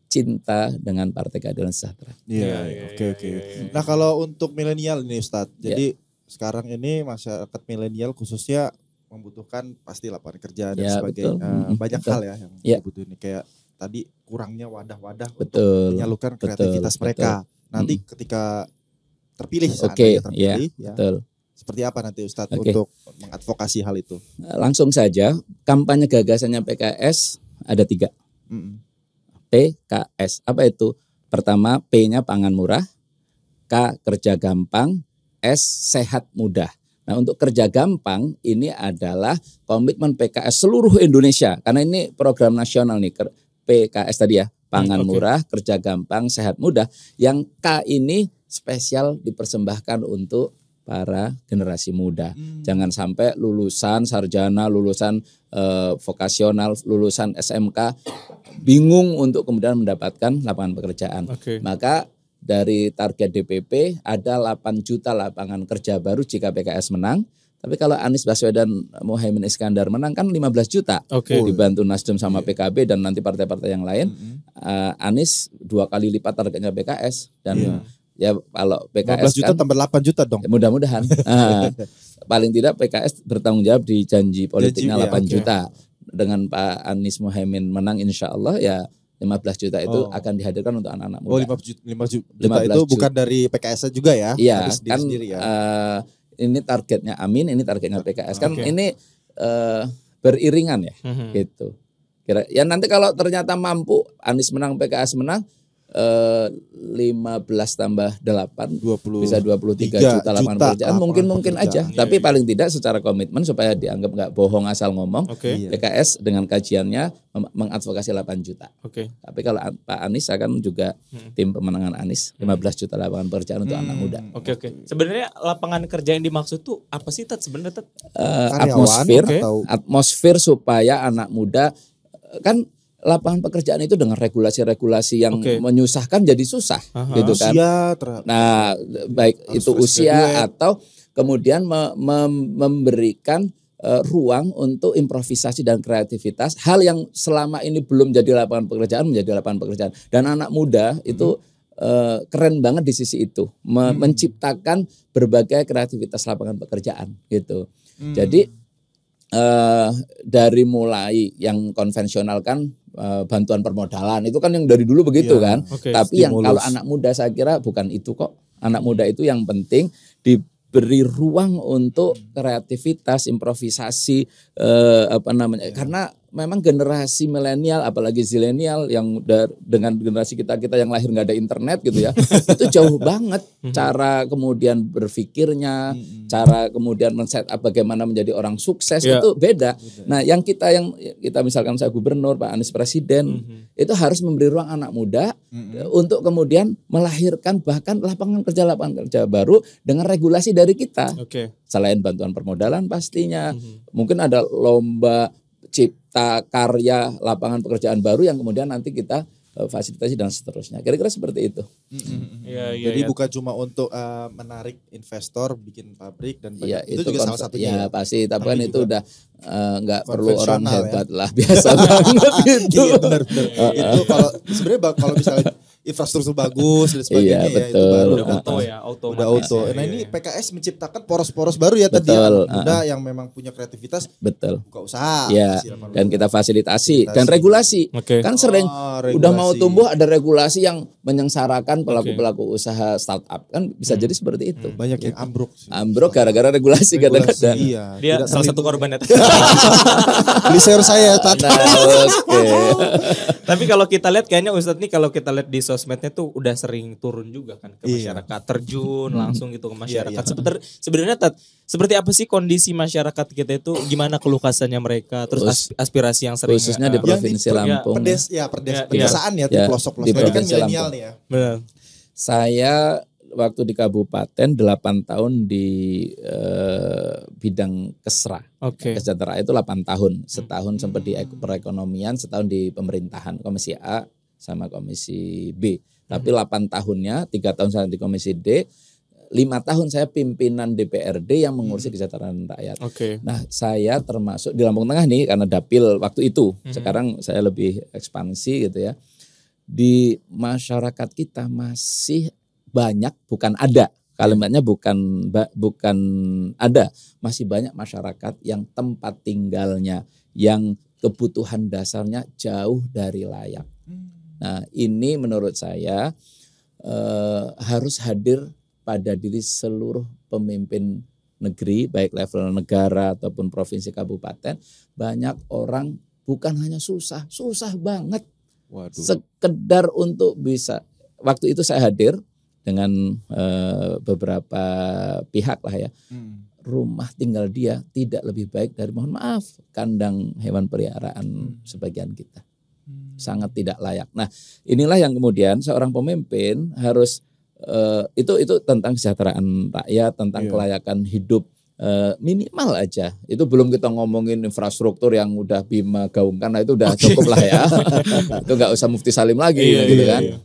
cinta dengan Partai Keadilan Sejahtera. Iya, iya, iya, iya oke oke. Nah kalau untuk milenial ini Ustadz, yeah. jadi sekarang ini masyarakat milenial khususnya membutuhkan pasti lapangan kerja dan yeah, sebagainya Uh, banyak betul. hal ya yang yeah. dibutuhin kayak tadi kurangnya wadah-wadah betul. untuk menyalurkan kreativitas betul. mereka betul. nanti mm. ketika terpilih okay. terpilih yeah. ya betul. seperti apa nanti Ustadz okay. untuk mengadvokasi hal itu langsung saja kampanye gagasannya PKS ada tiga mm -mm. PKS. Apa itu? Pertama P-nya pangan murah, K kerja gampang, S sehat mudah. Nah, untuk kerja gampang ini adalah komitmen PKS seluruh Indonesia karena ini program nasional nih PKS tadi ya, pangan hmm, okay. murah, kerja gampang, sehat mudah. Yang K ini spesial dipersembahkan untuk para generasi muda. Hmm. Jangan sampai lulusan sarjana, lulusan eh, vokasional, lulusan SMK bingung untuk kemudian mendapatkan lapangan pekerjaan. Okay. Maka dari target DPP ada 8 juta lapangan kerja baru jika PKS menang. Tapi kalau Anies Baswedan, Mohaimin Iskandar menang kan 15 juta okay. dibantu Nasdem sama iya. PKB dan nanti partai-partai yang lain. Mm -hmm. uh, Anies dua kali lipat targetnya PKS dan yeah Ya kalau PKS 15 juta kan, tambah 8 juta dong. Ya mudah-mudahan. nah, paling tidak PKS bertanggung jawab di janji politiknya janji, 8 ya, okay. juta. Dengan Pak Anies Mohaimin menang insya Allah ya 15 juta itu oh. akan dihadirkan untuk anak-anak oh, muda. Oh, 5 juta, 5 juta, 15 juta itu juta. bukan dari PKS juga ya? Iya, kan sendiri ya. Uh, ini targetnya Amin, ini targetnya PKS. Kan ini uh, beriringan ya, mm -hmm. gitu. Kira ya nanti kalau ternyata mampu Anies menang, PKS menang, Eh, lima belas tambah delapan 8 20 bisa 23 juta lapangan juta pekerjaan mungkin mungkin aja ya, tapi ya. paling tidak secara komitmen supaya dianggap nggak bohong asal ngomong okay. Iya. PKS dengan kajiannya mengadvokasi delapan juta okay. tapi kalau Pak Anies akan juga hmm. tim pemenangan Anies hmm. belas juta lapangan pekerjaan hmm. untuk anak hmm. muda oke okay, oke okay. sebenarnya lapangan kerja yang dimaksud tuh apa sih tet sebenarnya tet uh, atmosfer okay. atmosfer supaya anak muda kan lapangan pekerjaan itu dengan regulasi-regulasi yang okay. menyusahkan jadi susah Aha. gitu kan. Usia, nah, baik Harus itu usia graduate. atau kemudian me me memberikan uh, ruang untuk improvisasi dan kreativitas, hal yang selama ini belum jadi lapangan pekerjaan menjadi lapangan pekerjaan. Dan anak muda itu hmm uh, keren banget di sisi itu Me hmm. menciptakan berbagai kreativitas lapangan pekerjaan gitu hmm. jadi uh, dari mulai yang konvensional kan Eh, bantuan permodalan itu kan yang dari dulu begitu ya, kan. Okay, Tapi stimulus. yang kalau anak muda saya kira bukan itu kok. Anak muda itu yang penting diberi ruang untuk kreativitas, improvisasi eh, apa namanya? Ya. Karena memang generasi milenial apalagi zilenial yang dengan generasi kita kita yang lahir nggak ada internet gitu ya itu jauh banget mhm. cara kemudian berpikirnya mhm. cara kemudian men-set up bagaimana menjadi orang sukses yeah. itu beda nah yang kita yang kita misalkan saya gubernur Pak Anies presiden mhm. itu harus memberi ruang anak muda untuk kemudian melahirkan bahkan lapangan kerja lapangan kerja baru dengan regulasi dari kita okay. selain bantuan permodalan pastinya mungkin ada lomba cipta karya lapangan pekerjaan baru yang kemudian nanti kita eh, fasilitasi dan seterusnya. Kira-kira seperti itu. mm Ya, ya, Jadi ya. bukan cuma untuk uh, menarik investor bikin pabrik dan ya, itu, itu juga salah satunya. Iya, ya, pasti, tapi kan itu udah eh, nggak uh, perlu orang ya. hebat ya. lah biasa banget iya, itu. benar. itu kalau sebenarnya kalau misalnya infrastruktur bagus dan iya, sebagainya iya, betul. ya itu baru udah kan. auto ya auto udah auto ya, nah iya. ini iya. PKS menciptakan poros-poros baru ya tadi Betul. muda uh, yang memang punya kreativitas betul buka usaha ya dan kita fasilitasi, fasilitasi. dan regulasi okay. kan sering oh, ah, regulasi. udah mau tumbuh ada regulasi yang menyengsarakan pelaku-pelaku okay. usaha startup kan bisa hmm. jadi seperti itu hmm. banyak yang gitu. ambruk ambruk gara-gara regulasi kadang-kadang iya. dia salah satu korban ya. di share saya tata. Nah, okay. Tapi kalau kita lihat kayaknya Ustadz nih kalau kita lihat di sosmednya tuh udah sering turun juga kan ke iya. masyarakat, terjun hmm. langsung gitu ke iya, masyarakat. Iya, iya. sebenarnya Tat, seperti apa sih kondisi masyarakat kita itu? Gimana kelukasannya mereka? Terus aspirasi yang sering khususnya kan? di provinsi ya, Lampung. Pedes ya, pedes, ya, iya. pedesaan ya, ya di pelosok-pelosok. Di kan milenial nih ya. Benar. Saya waktu di kabupaten, 8 tahun di eh, bidang kesra. Okay. Kesejahteraan itu 8 tahun. Setahun hmm. sempat di perekonomian, setahun di pemerintahan, komisi A sama komisi B. Tapi hmm. delapan 8 tahunnya, tiga tahun saya di komisi D, lima tahun saya pimpinan DPRD yang mengurusi hmm. kesejahteraan rakyat. Okay. Nah, saya termasuk di Lampung Tengah nih karena dapil waktu itu. Hmm. Sekarang saya lebih ekspansi gitu ya. Di masyarakat kita masih banyak bukan ada kalimatnya iya. bukan bukan ada masih banyak masyarakat yang tempat tinggalnya yang kebutuhan dasarnya jauh dari layak. Hmm. Nah ini menurut saya eh, harus hadir pada diri seluruh pemimpin negeri baik level negara ataupun provinsi kabupaten banyak orang bukan hanya susah susah banget Waduh. sekedar untuk bisa waktu itu saya hadir dengan uh, beberapa pihak lah ya. Hmm. Rumah tinggal dia tidak lebih baik dari mohon maaf kandang hewan peliharaan hmm. sebagian kita. Hmm. Sangat tidak layak. Nah, inilah yang kemudian seorang pemimpin harus uh, itu itu tentang kesejahteraan rakyat, tentang yeah. kelayakan hidup eh, minimal aja. Itu belum kita ngomongin infrastruktur yang udah Bima gaungkan, nah itu udah okay. cukup lah ya. itu nggak usah Mufti Salim lagi, iya, gitu iya, kan. Iya.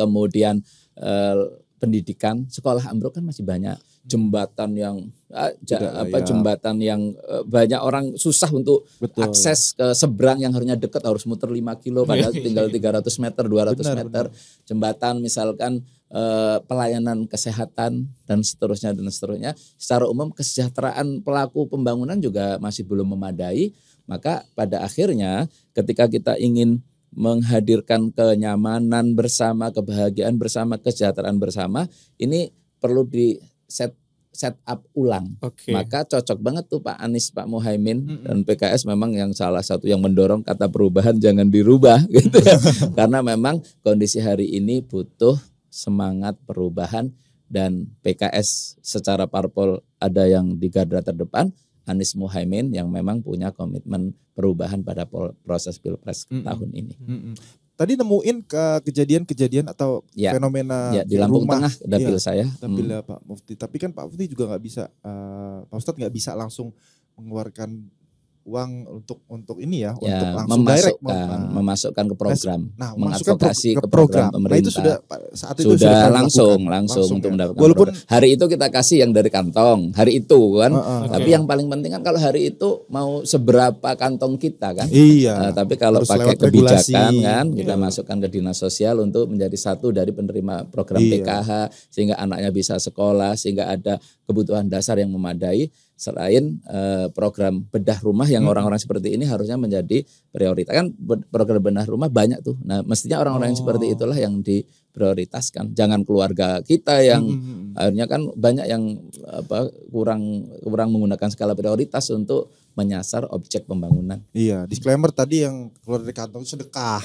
kemudian Eh, pendidikan sekolah ambruk kan masih banyak jembatan yang ah, Tidak, apa ya. jembatan yang eh, banyak orang susah untuk Betul. akses ke seberang yang harusnya dekat harus muter 5 kilo iya, padahal iya, tinggal 300 iya. meter 200 benar, meter benar. jembatan misalkan eh, pelayanan kesehatan dan seterusnya dan seterusnya secara umum kesejahteraan pelaku pembangunan juga masih belum memadai maka pada akhirnya ketika kita ingin menghadirkan kenyamanan bersama, kebahagiaan bersama, kesejahteraan bersama, ini perlu di set set up ulang. Okay. Maka cocok banget tuh Pak Anies, Pak Muhaimin mm -hmm. dan PKS memang yang salah satu yang mendorong kata perubahan jangan dirubah gitu ya. Karena memang kondisi hari ini butuh semangat perubahan dan PKS secara parpol ada yang di garda terdepan, Anies Muhaimin yang memang punya komitmen perubahan pada proses pilpres mm -hmm. tahun ini. Mm -hmm. Tadi nemuin ke kejadian-kejadian atau ya. fenomena ya, di Lampung rumah, Tengah iya, dapil ya, saya. Dapil hmm. Pak Mufti. Tapi kan Pak Mufti juga nggak bisa, uh, Pak Ustadz nggak bisa langsung mengeluarkan uang untuk untuk ini ya, ya untuk langsung memasukkan, direct nah. memasukkan ke program, nah, mengadvokasi ke program, ke program pemerintah. Nah, itu sudah saat itu sudah, sudah langsung langsung, langsung ya. untuk ya. mendapatkan. Walaupun program. hari itu kita kasih yang dari kantong, hari itu kan. Uh, uh, okay. tapi yang paling penting kan kalau hari itu mau seberapa kantong kita kan. Iya. Uh, tapi kalau pakai kebijakan regulasi. kan kita iya. masukkan ke dinas sosial untuk menjadi satu dari penerima program iya. PKH sehingga anaknya bisa sekolah, sehingga ada kebutuhan dasar yang memadai selain eh, program bedah rumah yang hmm. orang-orang hmm. seperti ini harusnya menjadi prioritas kan program bedah rumah banyak tuh nah mestinya orang-orang oh. yang seperti itulah yang di prioritaskan. Jangan keluarga kita yang hmm, hmm, hmm. akhirnya kan banyak yang apa kurang kurang menggunakan skala prioritas untuk menyasar objek pembangunan. Iya, disclaimer tadi yang keluar dari kantong sedekah.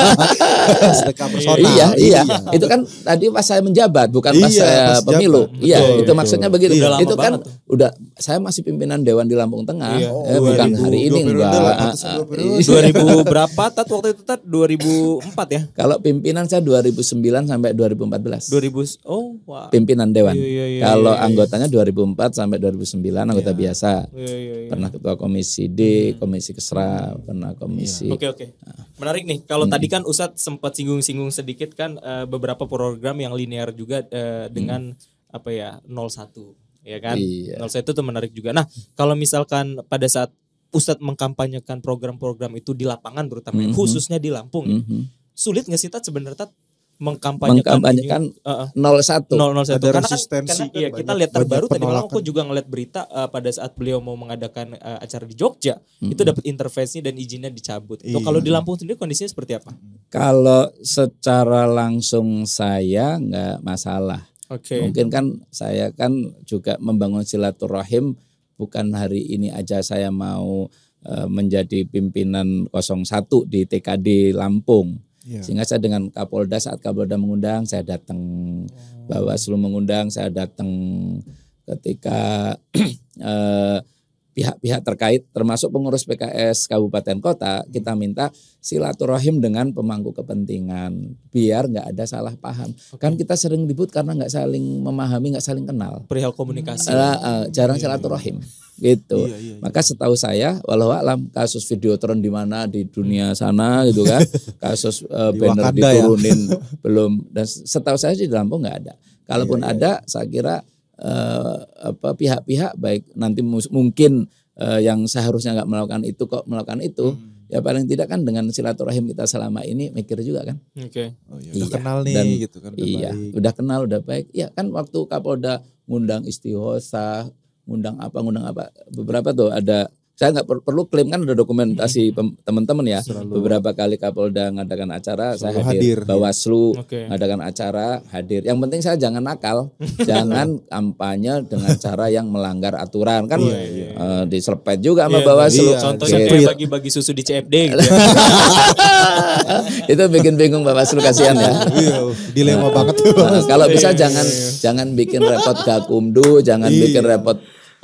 sedekah personal. Iya, iya, iya, Itu kan tadi pas saya menjabat, bukan pas iya, saya pas pemilu. Jabat. Iya, betul, itu betul. maksudnya begitu. Iya, itu kan tuh. udah saya masih pimpinan dewan di Lampung Tengah. Iya, eh, oh, eh, 2000, bukan hari ini enggak. 2000 berapa tat waktu itu tat 2004 ya? Kalau pimpinan saya 2000 2009 sampai 2014. 2000 Oh, wow. Pimpinan dewan. Yeah, yeah, yeah, Kalau yeah, yeah, anggotanya 2004 sampai 2009 iya. anggota yeah. biasa. Yeah, yeah, yeah. Pernah ketua komisi D, yeah. Hmm. komisi Kesra, pernah komisi. Iya. Oke, yeah. oke. Okay, ah. okay. Menarik nih. Kalau hmm. tadi kan Ustadz sempat singgung-singgung sedikit kan uh, beberapa program yang linear juga uh, dengan hmm. apa ya? 01 ya kan? Iya. 01 itu menarik juga. Nah, kalau misalkan pada saat Ustadz mengkampanyekan program-program itu di lapangan terutama mm -hmm. khususnya di Lampung mm -hmm. sulit nggak sih tat sebenarnya mengkampanyekan, mengkampanyekan uh, 01. Uh, 01. Kan ada karena resistensi. Kan, karena iya, kita lihat terbaru tadi malam aku juga ngeliat berita uh, pada saat beliau mau mengadakan uh, acara di Jogja, hmm. itu dapat intervensi dan izinnya dicabut. Iya. kalau di Lampung sendiri kondisinya seperti apa? Kalau secara langsung saya nggak masalah. Okay. Mungkin kan saya kan juga membangun silaturahim bukan hari ini aja saya mau uh, menjadi pimpinan 01 di TKD Lampung Yeah. Sehingga saya dengan Kapolda saat Kapolda mengundang saya datang, yeah. Oh. Bawaslu mengundang saya datang ketika eh, pihak-pihak terkait termasuk pengurus PKS kabupaten kota kita minta silaturahim dengan pemangku kepentingan biar nggak ada salah paham okay. kan kita sering ribut karena nggak saling memahami nggak saling kenal perihal komunikasi uh, uh, jarang iya, iya, silaturahim iya. gitu iya, iya, iya. maka setahu saya walau alam kasus videotron di mana di dunia sana gitu kan kasus uh, di banner Wakanda ya. diturunin ya. belum dan setahu saya di Lampung nggak ada kalaupun iya, iya. ada saya kira eh, apa pihak-pihak baik nanti mungkin eh, yang seharusnya nggak melakukan itu kok melakukan itu. Hmm ya paling tidak kan dengan silaturahim kita selama ini mikir juga kan. Oke. Okay. Oh, iya, iya. Udah kenal nih Dan, gitu kan. Udah iya, baik. udah kenal, udah baik. Ya kan waktu Kapolda ngundang istihosa ngundang apa, ngundang apa. Beberapa tuh ada saya nggak per perlu klaim kan ada dokumentasi mm-hmm. teman-teman ya Selalu. beberapa kali Kapolda ngadakan acara Selalu saya hadir, hadir ya. Bawaslu okay. ngadakan acara hadir yang penting saya jangan nakal jangan kampanye dengan cara yang melanggar aturan kan yeah, yeah. Uh, diserpet juga sama yeah, Bawaslu yeah, iya, contohnya okay. kayak bagi-bagi susu di CFD gitu ya. itu bikin bingung Bawaslu kasihan ya iya, dilema banget tuh. Eh, kalau bisa iya, jangan jangan bikin repot Gakumdu jangan bikin repot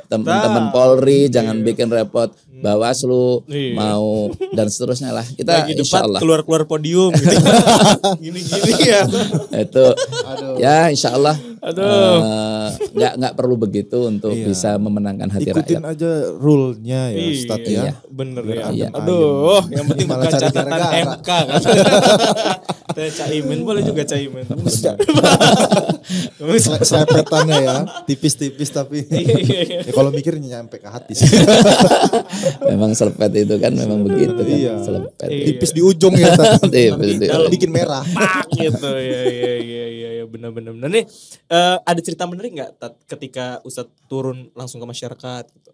teman-teman Polri iya. jangan bikin repot hmm. Bawaslu iya. mau dan seterusnya lah kita Lagi insya Allah keluar keluar podium gitu. gini-gini ya itu Aduh. ya insya Allah eh, nggak uh, nggak perlu begitu untuk iya. bisa memenangkan hati Ikutin rakyat. Ikutin aja rule-nya ya, iya, ya. Iya. Bener ya. Iya. Aduh, yang penting bukan catatan MK kan. caimin boleh juga caimin. Selepetannya ya, tipis-tipis tapi iya, iya, iya. ya, kalau mikir nyampe ke hati sih. memang selepet itu kan memang begitu kan. Iya. Selepet. Tipis di ujung ya. tipis di ujung. Bikin merah. gitu. Ya ya ya ya ya benar-benar. Nah nih uh, ada cerita menarik nggak ketika Ustadz turun langsung ke masyarakat gitu?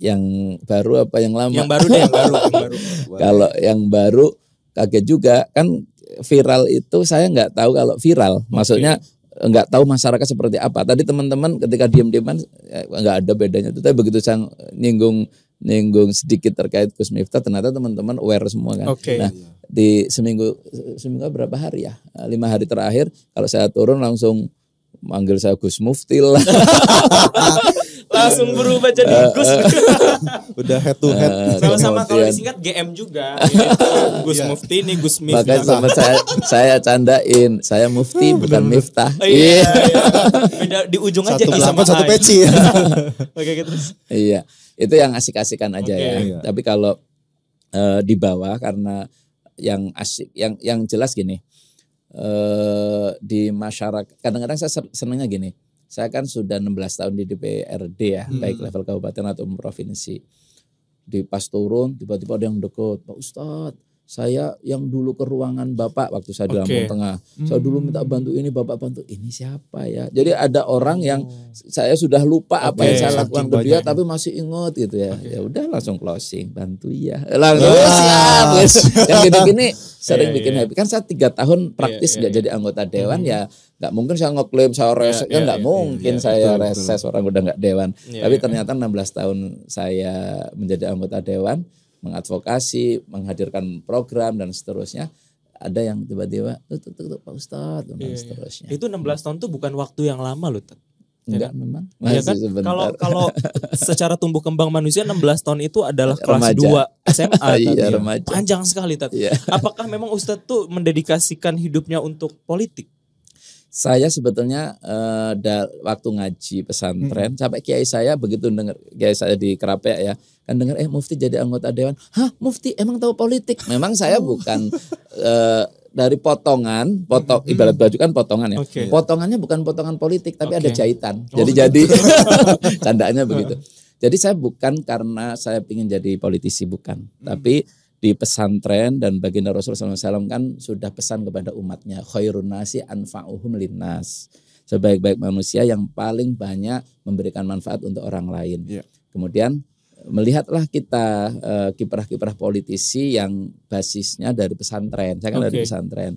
yang baru apa yang lama? Yang baru deh, yang baru. Yang baru. Kalau yang baru kaget juga kan viral itu saya nggak tahu kalau viral, okay. maksudnya eh, nggak tahu masyarakat seperti apa. Tadi teman-teman ketika diam-diaman eh, nggak ada bedanya itu. Tapi begitu saya nyinggung nyinggung sedikit terkait Gus Miftah, ternyata teman-teman aware semua kan. Okay. Nah di seminggu seminggu berapa hari ya? Eh, lima hari terakhir kalau saya turun langsung manggil saya Gus Muftil. lah. langsung iya. berubah jadi eh, Gus. Eh, eh. udah head to head. Uh, Sama-sama kalau ya. disingkat GM juga. Gus iya. Mufti nih Gus Miftah. Makanya sama saya saya candain, saya Mufti hmm. bukan Miftah. Oh, iya, yeah. Iya. di ujung satu aja belakang, sama satu peci. Oke, gitu. Iya. Itu yang asik-asikan aja ya. Tapi kalau di bawah karena yang asik yang yang jelas gini. eh di masyarakat kadang-kadang saya senengnya gini saya kan sudah 16 tahun di DPRD ya, hmm. baik level kabupaten atau provinsi. Di pas turun tiba-tiba ada yang dekat, Pak Ustadz saya yang dulu ke ruangan bapak waktu saya di Lampung Tengah. Hmm. Saya dulu hmm. minta bantu ini, bapak bantu ini siapa ya? Jadi ada orang yang oh. saya sudah lupa okay. apa yang saya lakukan ke dia, tapi masih ingat gitu ya. Okay. Ya udah langsung closing, bantu ya. Langsung ah. siap, yang gini-gini sering yeah, bikin yeah. happy. Kan saya tiga tahun iya, praktis iya, nggak yeah, yeah, jadi anggota dewan yeah. Hmm. ya nggak mungkin saya ngeklaim saya iya, reses yeah, kan nggak yeah, mungkin yeah, saya reses orang udah nggak dewan tapi ternyata 16 tahun saya menjadi anggota dewan mengadvokasi, menghadirkan program dan seterusnya ada yang tiba-tiba tutup tutup Pak Ustadz dan iya, iya. seterusnya. Itu 16 tahun tuh bukan waktu yang lama loh. Enggak memang. Iya Masih ya kan? Kalau kalau secara tumbuh kembang manusia 16 tahun itu adalah kelas remaja. 2 SMA iya, ya. remaja. Panjang sekali tapi. Yeah. Iya. Apakah memang Ustadz tuh mendedikasikan hidupnya untuk politik? saya sebetulnya uh, da, waktu ngaji pesantren hmm. sampai kiai saya begitu dengar kiai saya di Kerapek ya kan dengar eh mufti jadi anggota dewan hah mufti emang tahu politik memang saya oh. bukan uh, dari potongan potong hmm. ibarat baju kan potongan ya okay. potongannya bukan potongan politik tapi okay. ada jahitan jadi oh. jadi candaannya begitu jadi saya bukan karena saya ingin jadi politisi bukan hmm. tapi di pesantren dan baginda Rasulullah SAW kan sudah pesan kepada umatnya khairun nasi anfa'uhum linnas sebaik-baik manusia yang paling banyak memberikan manfaat untuk orang lain. Yeah. Kemudian melihatlah kita eh, kiprah-kiprah politisi yang basisnya dari pesantren. Saya kan okay. dari pesantren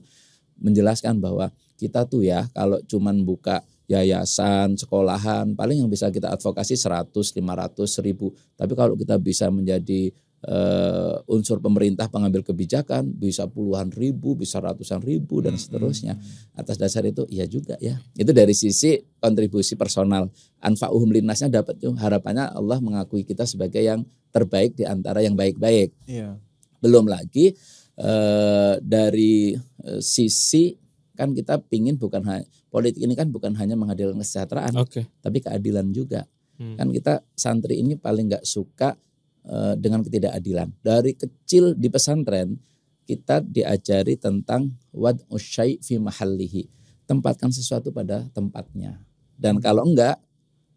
menjelaskan bahwa kita tuh ya kalau cuman buka yayasan, sekolahan, paling yang bisa kita advokasi 100, 500, 1000. Tapi kalau kita bisa menjadi uh, unsur pemerintah pengambil kebijakan bisa puluhan ribu, bisa ratusan ribu dan hmm, hmm, seterusnya. Hmm, Atas dasar itu iya juga ya. Itu dari sisi kontribusi personal. Anfa'uhum linnasnya dapat tuh. Harapannya Allah mengakui kita sebagai yang terbaik di antara yang baik-baik. Iya. Belum lagi uh, dari uh, sisi kan kita pingin bukan hanya politik ini kan bukan hanya menghadirkan kesejahteraan, okay. tapi keadilan juga. Hmm. Kan kita santri ini paling nggak suka Eh, dengan ketidakadilan. Dari kecil di pesantren kita diajari tentang wad usyai fi mahallihi. Tempatkan sesuatu pada tempatnya. Dan hmm. kalau enggak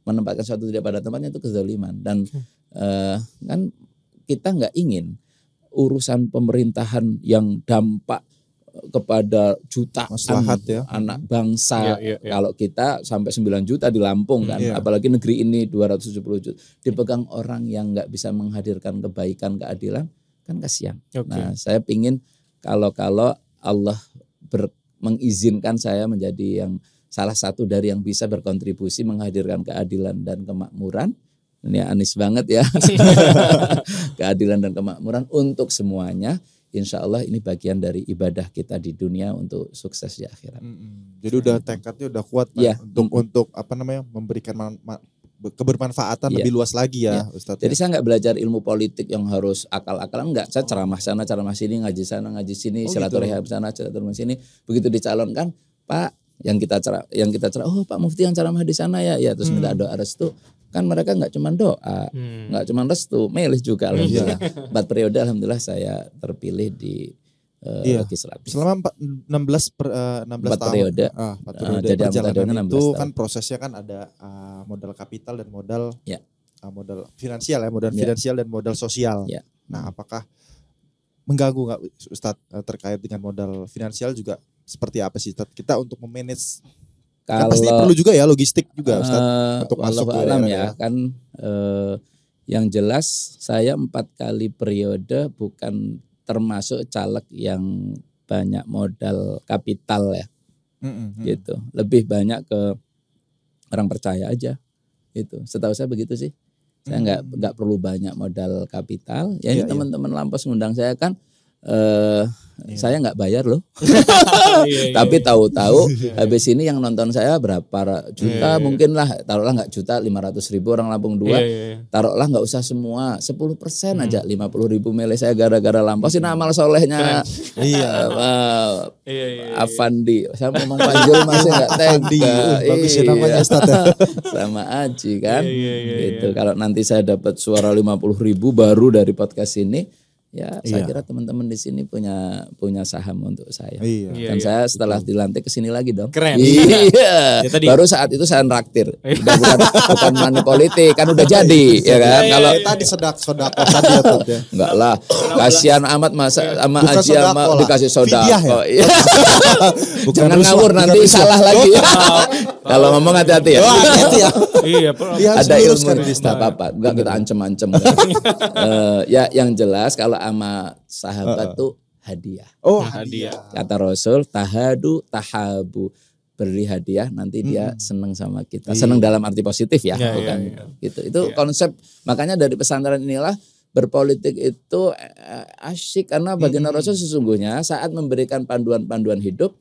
menempatkan sesuatu tidak pada tempatnya itu kezaliman dan uh, kan kita enggak ingin urusan pemerintahan yang dampak kepada jutaan ya. anak hmm. bangsa. Ya, ya, ya. Kalau kita sampai 9 juta di Lampung kan, ya. apalagi negeri ini 270 juta dipegang orang yang nggak bisa menghadirkan kebaikan, keadilan, kan kasihan. Okay. Nah, saya pingin kalau-kalau Allah ber, mengizinkan saya menjadi yang salah satu dari yang bisa berkontribusi menghadirkan keadilan dan kemakmuran. Ini Anis banget ya. keadilan dan kemakmuran untuk semuanya insya Allah ini bagian dari ibadah kita di dunia untuk sukses di akhirat. Mm-hmm. Jadi udah tekadnya udah kuat Pak, iya. untuk untuk apa namanya memberikan man- kebermanfaatan ya. lebih luas lagi ya ya. Ustaz. Jadi ya. saya nggak belajar ilmu politik yang harus akal-akalan nggak. Saya ceramah sana, ceramah sini, ngaji sana, ngaji sini, oh, gitu? silaturahim gitu. sana, silaturahim sini. Begitu dicalonkan, Pak, yang kita cerah yang kita cerah oh Pak Mufti yang ceramah di sana ya ya terus hmm. minta doa restu kan mereka nggak cuma doa, hmm. nggak hmm. cuma restu, milih juga alhamdulillah. Iya. Empat periode alhamdulillah saya terpilih di uh, iya. legislatif Selama 4, 16 per uh, 16 4 tahun. Periode. Ah, 4 ah, periode. Uh, jadi perjalanan itu kan prosesnya kan ada uh, modal kapital dan modal ya. uh, modal finansial ya, modal ya. finansial dan modal sosial. Ya. Nah, apakah mengganggu nggak Ustadz eh, terkait dengan modal finansial juga seperti apa sih Ustadz? kita untuk memanage Kan Kalau, pasti perlu juga ya logistik juga eh, Ustaz, untuk masuk ke alam ya, ya, kan uh, yang jelas saya empat kali periode bukan termasuk caleg yang banyak modal kapital ya mm -hmm. gitu lebih banyak ke orang percaya aja itu setahu saya begitu sih saya nggak mm -hmm. nggak perlu banyak modal kapital ya yeah, iya. teman-teman yeah. lampas ngundang saya kan eh yeah. saya nggak bayar loh. Iya, iya, iya. Tapi tahu-tahu habis ini yang nonton saya berapa juta yeah, mungkin lah taruhlah nggak juta lima ratus ribu orang Lampung dua taruhlah nggak usah semua sepuluh persen aja hmm. lima puluh ribu milih saya gara-gara sih amal solehnya iya Afandi Avandi saya mau Panjul masih nggak tadi. bagus ya namanya ya. sama Aji kan gitu kalau nanti saya dapat suara lima puluh ribu baru dari podcast ini ya iya. saya kira teman-teman di sini punya punya saham untuk saya iya. iya dan iya, saya setelah betul. dilantik kesini lagi dong keren iya. iya ya, tadi. baru saat itu saya nraktir iya. udah bukan bukan money politik kan udah jadi ya kan iya, kalau tadi sedak sedak tadi ya, ya enggak lah kasihan amat masa sama Aji sama dikasih oh, iya. bukan jangan ngawur nanti salah lagi kalau ngomong hati-hati ya, oh, ya. iya ada ilmu nggak apa-apa nggak kita ancem-ancem kan. eh, ya yang jelas kalau sama sahabat uh, tuh hadiah. Oh, hadiah. Kata Rasul, tahadu tahabu. Beri hadiah nanti hmm. dia seneng sama kita. Iya. seneng dalam arti positif ya, ya bukan ya, ya. gitu. Itu ya. konsep makanya dari pesantren inilah berpolitik itu eh, eh, asyik karena baginda hmm. Rasul sesungguhnya saat memberikan panduan-panduan hidup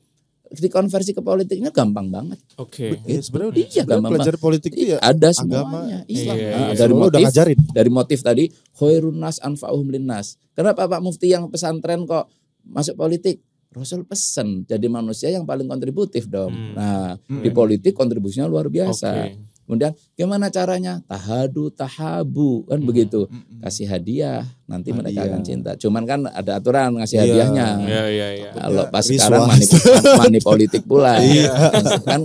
dikonversi ke politiknya gampang banget. Oke. Okay. Ya, sebenarnya iya gampang. Belajar banget. politik itu iya, ya ada semuanya. Agama, Islam. Iya, nah, iya, nah, dari motif udah dari motif tadi khairun nas anfa'uhum linnas. Kenapa Pak Mufti yang pesantren kok masuk politik? Rasul pesan jadi manusia yang paling kontributif dong. Hmm. Nah, hmm. di politik kontribusinya luar biasa. Okay. Kemudian gimana caranya? Tahadu, tahabu, kan hmm. begitu. Hmm, hmm. Kasih hadiah, nanti hadiah. mereka akan cinta. Cuman kan ada aturan ngasih yeah. hadiahnya. Yeah, yeah, yeah. Kalau pas Visual. sekarang mani, mani politik pula. yeah. Iya. kan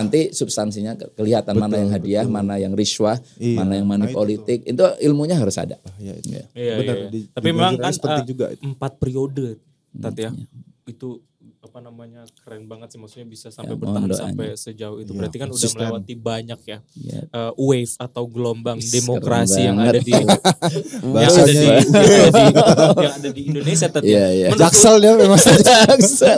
nanti substansinya kelihatan betul, mana yang hadiah, betul. mana yang riswah, yeah. mana yang mani nah, politik. Itu, itu ilmunya harus ada. ya, itu. Yeah. Yeah, Benar. Yeah. Iya. Di, Tapi di memang kan uh, juga itu. empat periode, tadi ya. Iya. Itu apa namanya keren banget sih maksudnya bisa sampai ya, bertahan sampai sejauh itu. Ya, Berarti kan konsisten. udah melewati banyak ya, ya. Uh, wave atau gelombang Is, demokrasi yang ada di yang ada di, yang ada di yang ada di Indonesia tadi Ya, ya. Menurut, Jaksel dia memang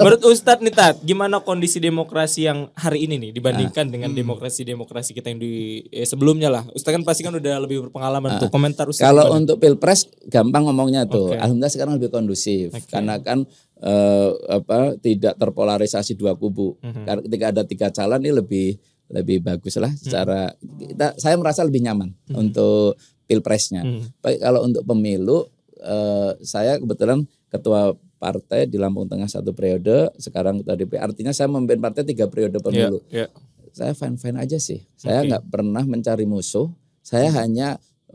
Menurut Ustadz nih Tat, gimana kondisi demokrasi yang hari ini nih dibandingkan ah. dengan hmm. demokrasi-demokrasi kita yang di eh, sebelumnya lah. Ustadz kan pasti kan udah lebih berpengalaman ah. tuh komentar Ustadz. Kalau untuk Pilpres gampang ngomongnya tuh. Okay. Alhamdulillah sekarang lebih kondusif okay. karena kan uh, apa tidak terpolarisasi dua kubu. Mm-hmm. Karena ketika ada tiga calon ini lebih lebih bagus lah mhm. secara mm-hmm. kita saya merasa lebih nyaman mm-hmm. untuk pilpresnya. Mm-hmm. Kalau untuk pemilu uh, saya kebetulan ketua partai di Lampung Tengah satu periode, sekarang ketua DP. Artinya saya memimpin partai tiga periode iya, pemilu. Yeah, yeah. Saya fine-fine aja sih. Saya nggak okay. pernah mencari musuh. Saya hmm. hanya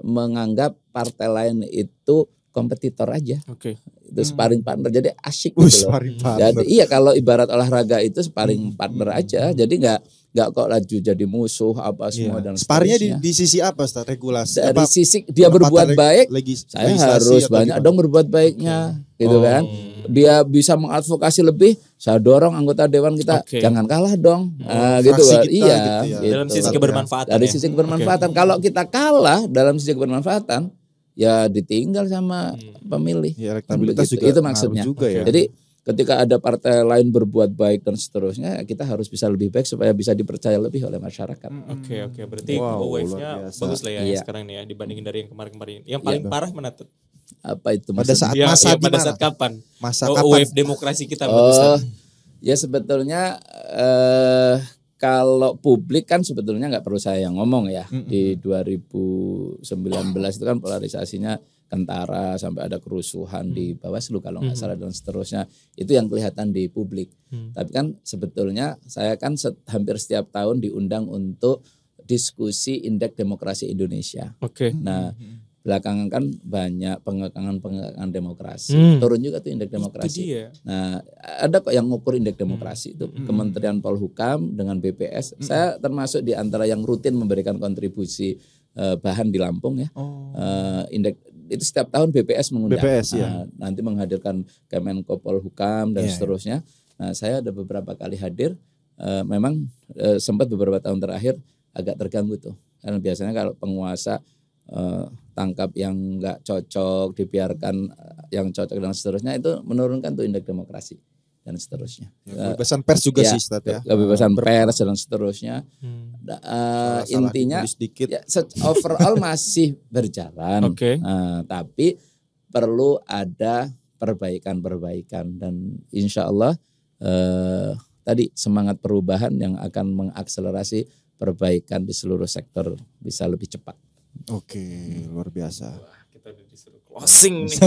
menganggap partai lain itu kompetitor aja. Oke. Okay itu hmm. sparring partner jadi asik gitu loh. Jadi iya kalau ibarat olahraga itu sparring hmm. partner aja jadi nggak nggak kok laju jadi musuh apa iya. semua yeah. dan sparringnya di, di sisi apa sih? regulasi dari apa, sisi dia berbuat baik legis, saya harus banyak dong berbuat baiknya okay. gitu kan? oh. kan dia bisa mengadvokasi lebih saya dorong anggota dewan kita okay. jangan kalah dong oh, nah, gitu kita, iya gitu ya. gitu. dalam sisi kebermanfaatan dari ya? sisi hmm, kebermanfaatan okay. kalau kita kalah dalam sisi kebermanfaatan ya ditinggal sama hmm. pemilih. Ya, kan elektabilitas juga itu maksudnya. Juga ya. Jadi ketika ada partai lain berbuat baik dan seterusnya kita harus bisa lebih baik supaya bisa dipercaya lebih oleh masyarakat. Hmm, oke hmm. oke okay, okay. berarti wow, wave-nya bagus lah ya ya sekarang nih ya dibandingin dari yang kemarin-kemarin. Yang iya. paling ya. parah mana tuh? Apa itu? Pada saat ya, masa ya, pada saat kapan? Masa oh, kapan? Wave demokrasi kita. Oh, ya sebetulnya eh uh, kalau publik kan sebetulnya nggak perlu saya yang ngomong ya mm -hmm. di 2019 itu kan polarisasinya kentara sampai ada kerusuhan hmm. di mm. Bawaslu kalau nggak hmm. salah dan seterusnya itu yang kelihatan di publik. Hmm. Tapi kan sebetulnya saya kan set, hampir setiap tahun diundang untuk diskusi indeks demokrasi Indonesia. Oke. Okay. Nah, mm-hmm belakangan kan banyak pengekangan-pengekangan demokrasi. Hmm. Turun juga tuh indeks demokrasi. Itu Nah, ada kok yang ngukur indeks hmm. demokrasi hmm. itu hmm. Kementerian Polhukam dengan BPS. Hmm. Saya termasuk di antara yang rutin memberikan kontribusi uh, bahan di Lampung ya. Oh. Uh, indeks itu setiap tahun BPS mengundang. BPS ya. Uh, nanti menghadirkan Kemenko Polhukam dan yeah. Iya. seterusnya. Nah, saya ada beberapa kali hadir uh, memang uh, sempat beberapa tahun terakhir agak terganggu tuh. Karena biasanya kalau penguasa uh, tangkap yang nggak cocok, dibiarkan eh, yang cocok dan seterusnya itu menurunkan tuh indeks demokrasi dan seterusnya. Ya, eh, kebebasan pers juga ya, sih, Stad, ya. Kebebasan pers dan seterusnya. Hmm. Uh, intinya, sedikit. Ya, overall masih berjalan, okay. uh, tapi perlu ada perbaikan-perbaikan dan insya Allah uh, tadi semangat perubahan yang akan mengakselerasi perbaikan di seluruh sektor bisa lebih cepat. Oke, okay, luar biasa. kita udah disuruh closing nih.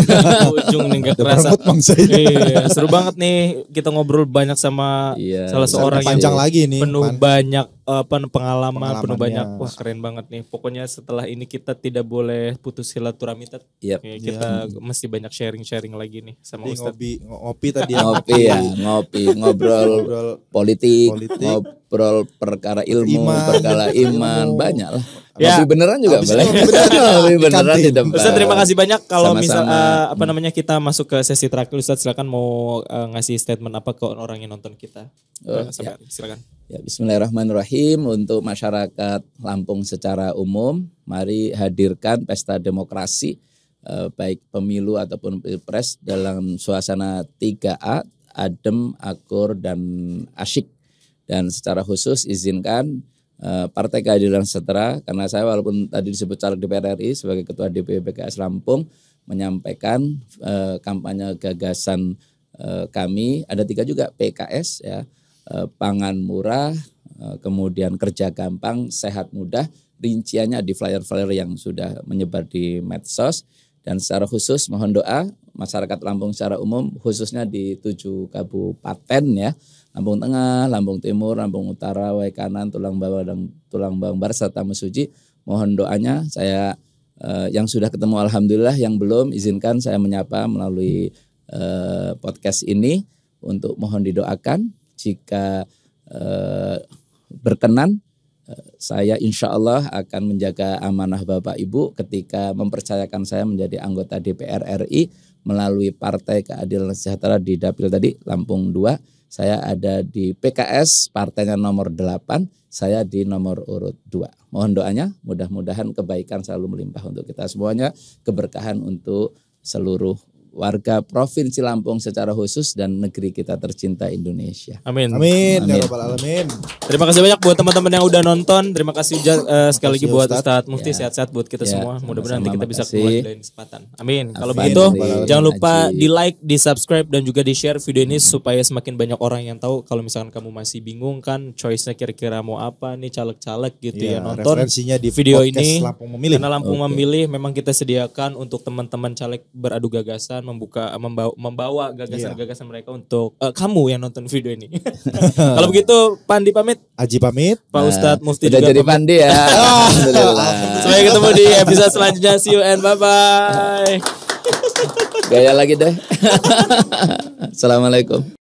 Ujung nih gak terasa. bangsa iya, seru banget nih kita ngobrol banyak sama iya, salah seorang yang panjang lagi nih. Penuh pan. banyak apa eh, pengalaman, penuh banyak. Wah, keren banget nih. Pokoknya setelah ini kita tidak boleh putus silaturahmi tet. Yep. Ya, kita yeah. mesti banyak sharing-sharing lagi nih sama Ustaz. Ngopi, ngopi tadi. ngopi ya, ngopi, ngobrol, ngobrol politik, politik. Ngopi ngobrol perkara ilmu, iman. perkara iman, banyak lah. Ya. Lebih beneran juga Abis boleh. Beneran, Lebih beneran tidak. Ustaz terima kasih banyak kalau misalnya uh, eh, apa hmm. namanya kita masuk ke sesi terakhir Ustaz silakan mau uh, ngasih statement apa ke orang yang nonton kita. Oh, ya. silakan. Ya, bismillahirrahmanirrahim untuk masyarakat Lampung secara umum, mari hadirkan pesta demokrasi eh, baik pemilu ataupun pilpres dalam suasana 3A adem, akur dan asyik dan secara khusus izinkan eh, Partai Keadilan Sejahtera karena saya walaupun tadi disebut caleg DPR RI sebagai Ketua DPP PKS Lampung menyampaikan eh, kampanye gagasan eh, kami ada tiga juga PKS ya pangan murah kemudian kerja gampang sehat mudah rinciannya di flyer-flyer yang sudah menyebar di medsos dan secara khusus mohon doa masyarakat Lampung secara umum khususnya di tujuh kabupaten ya Lampung tengah, Lampung timur, Lampung utara, wai kanan, tulang bawah dan tulang Barat serta mesuji. Mohon doanya saya eh, yang sudah ketemu alhamdulillah, yang belum izinkan saya menyapa melalui eh, podcast ini untuk mohon didoakan jika eh, berkenan eh, saya insya Allah akan menjaga amanah Bapak Ibu ketika mempercayakan saya menjadi anggota DPR RI melalui Partai Keadilan Sejahtera di Dapil tadi Lampung 2 saya ada di PKS, partainya nomor 8, saya di nomor urut 2. Mohon doanya, mudah-mudahan kebaikan selalu melimpah untuk kita semuanya, keberkahan untuk seluruh warga Provinsi Lampung secara khusus dan negeri kita tercinta Indonesia. Amin. Amin. Ya Amin. Amin. Terima kasih banyak buat teman-teman yang udah nonton. Terima kasih uh, sekali lagi buat Ustadz Mufti sehat ya. sehat-sehat buat kita ya, semua. Mudah-mudahan nanti kita bisa keluar dari kesempatan. Amin. Kalau begitu jangan lupa di like, di subscribe dan juga di share video ini hmm. supaya semakin banyak orang yang tahu. Kalau misalkan kamu masih bingung kan choice-nya kira-kira mau apa nih caleg-caleg gitu ya, ya nonton referensinya di video ini. Lampung memilih. Karena Lampung okay. memilih memang kita sediakan untuk teman-teman caleg beradu gagasan membuka membawa, membawa gagasan-gagasan iya. mereka untuk uh, kamu yang nonton video ini. Kalau begitu Pandi pamit, Aji pamit, Pak nah, Ustadz Mufti Udah juga jadi Pandi ya. Sampai ketemu di episode selanjutnya. See you and bye bye. Gaya lagi deh. Assalamualaikum.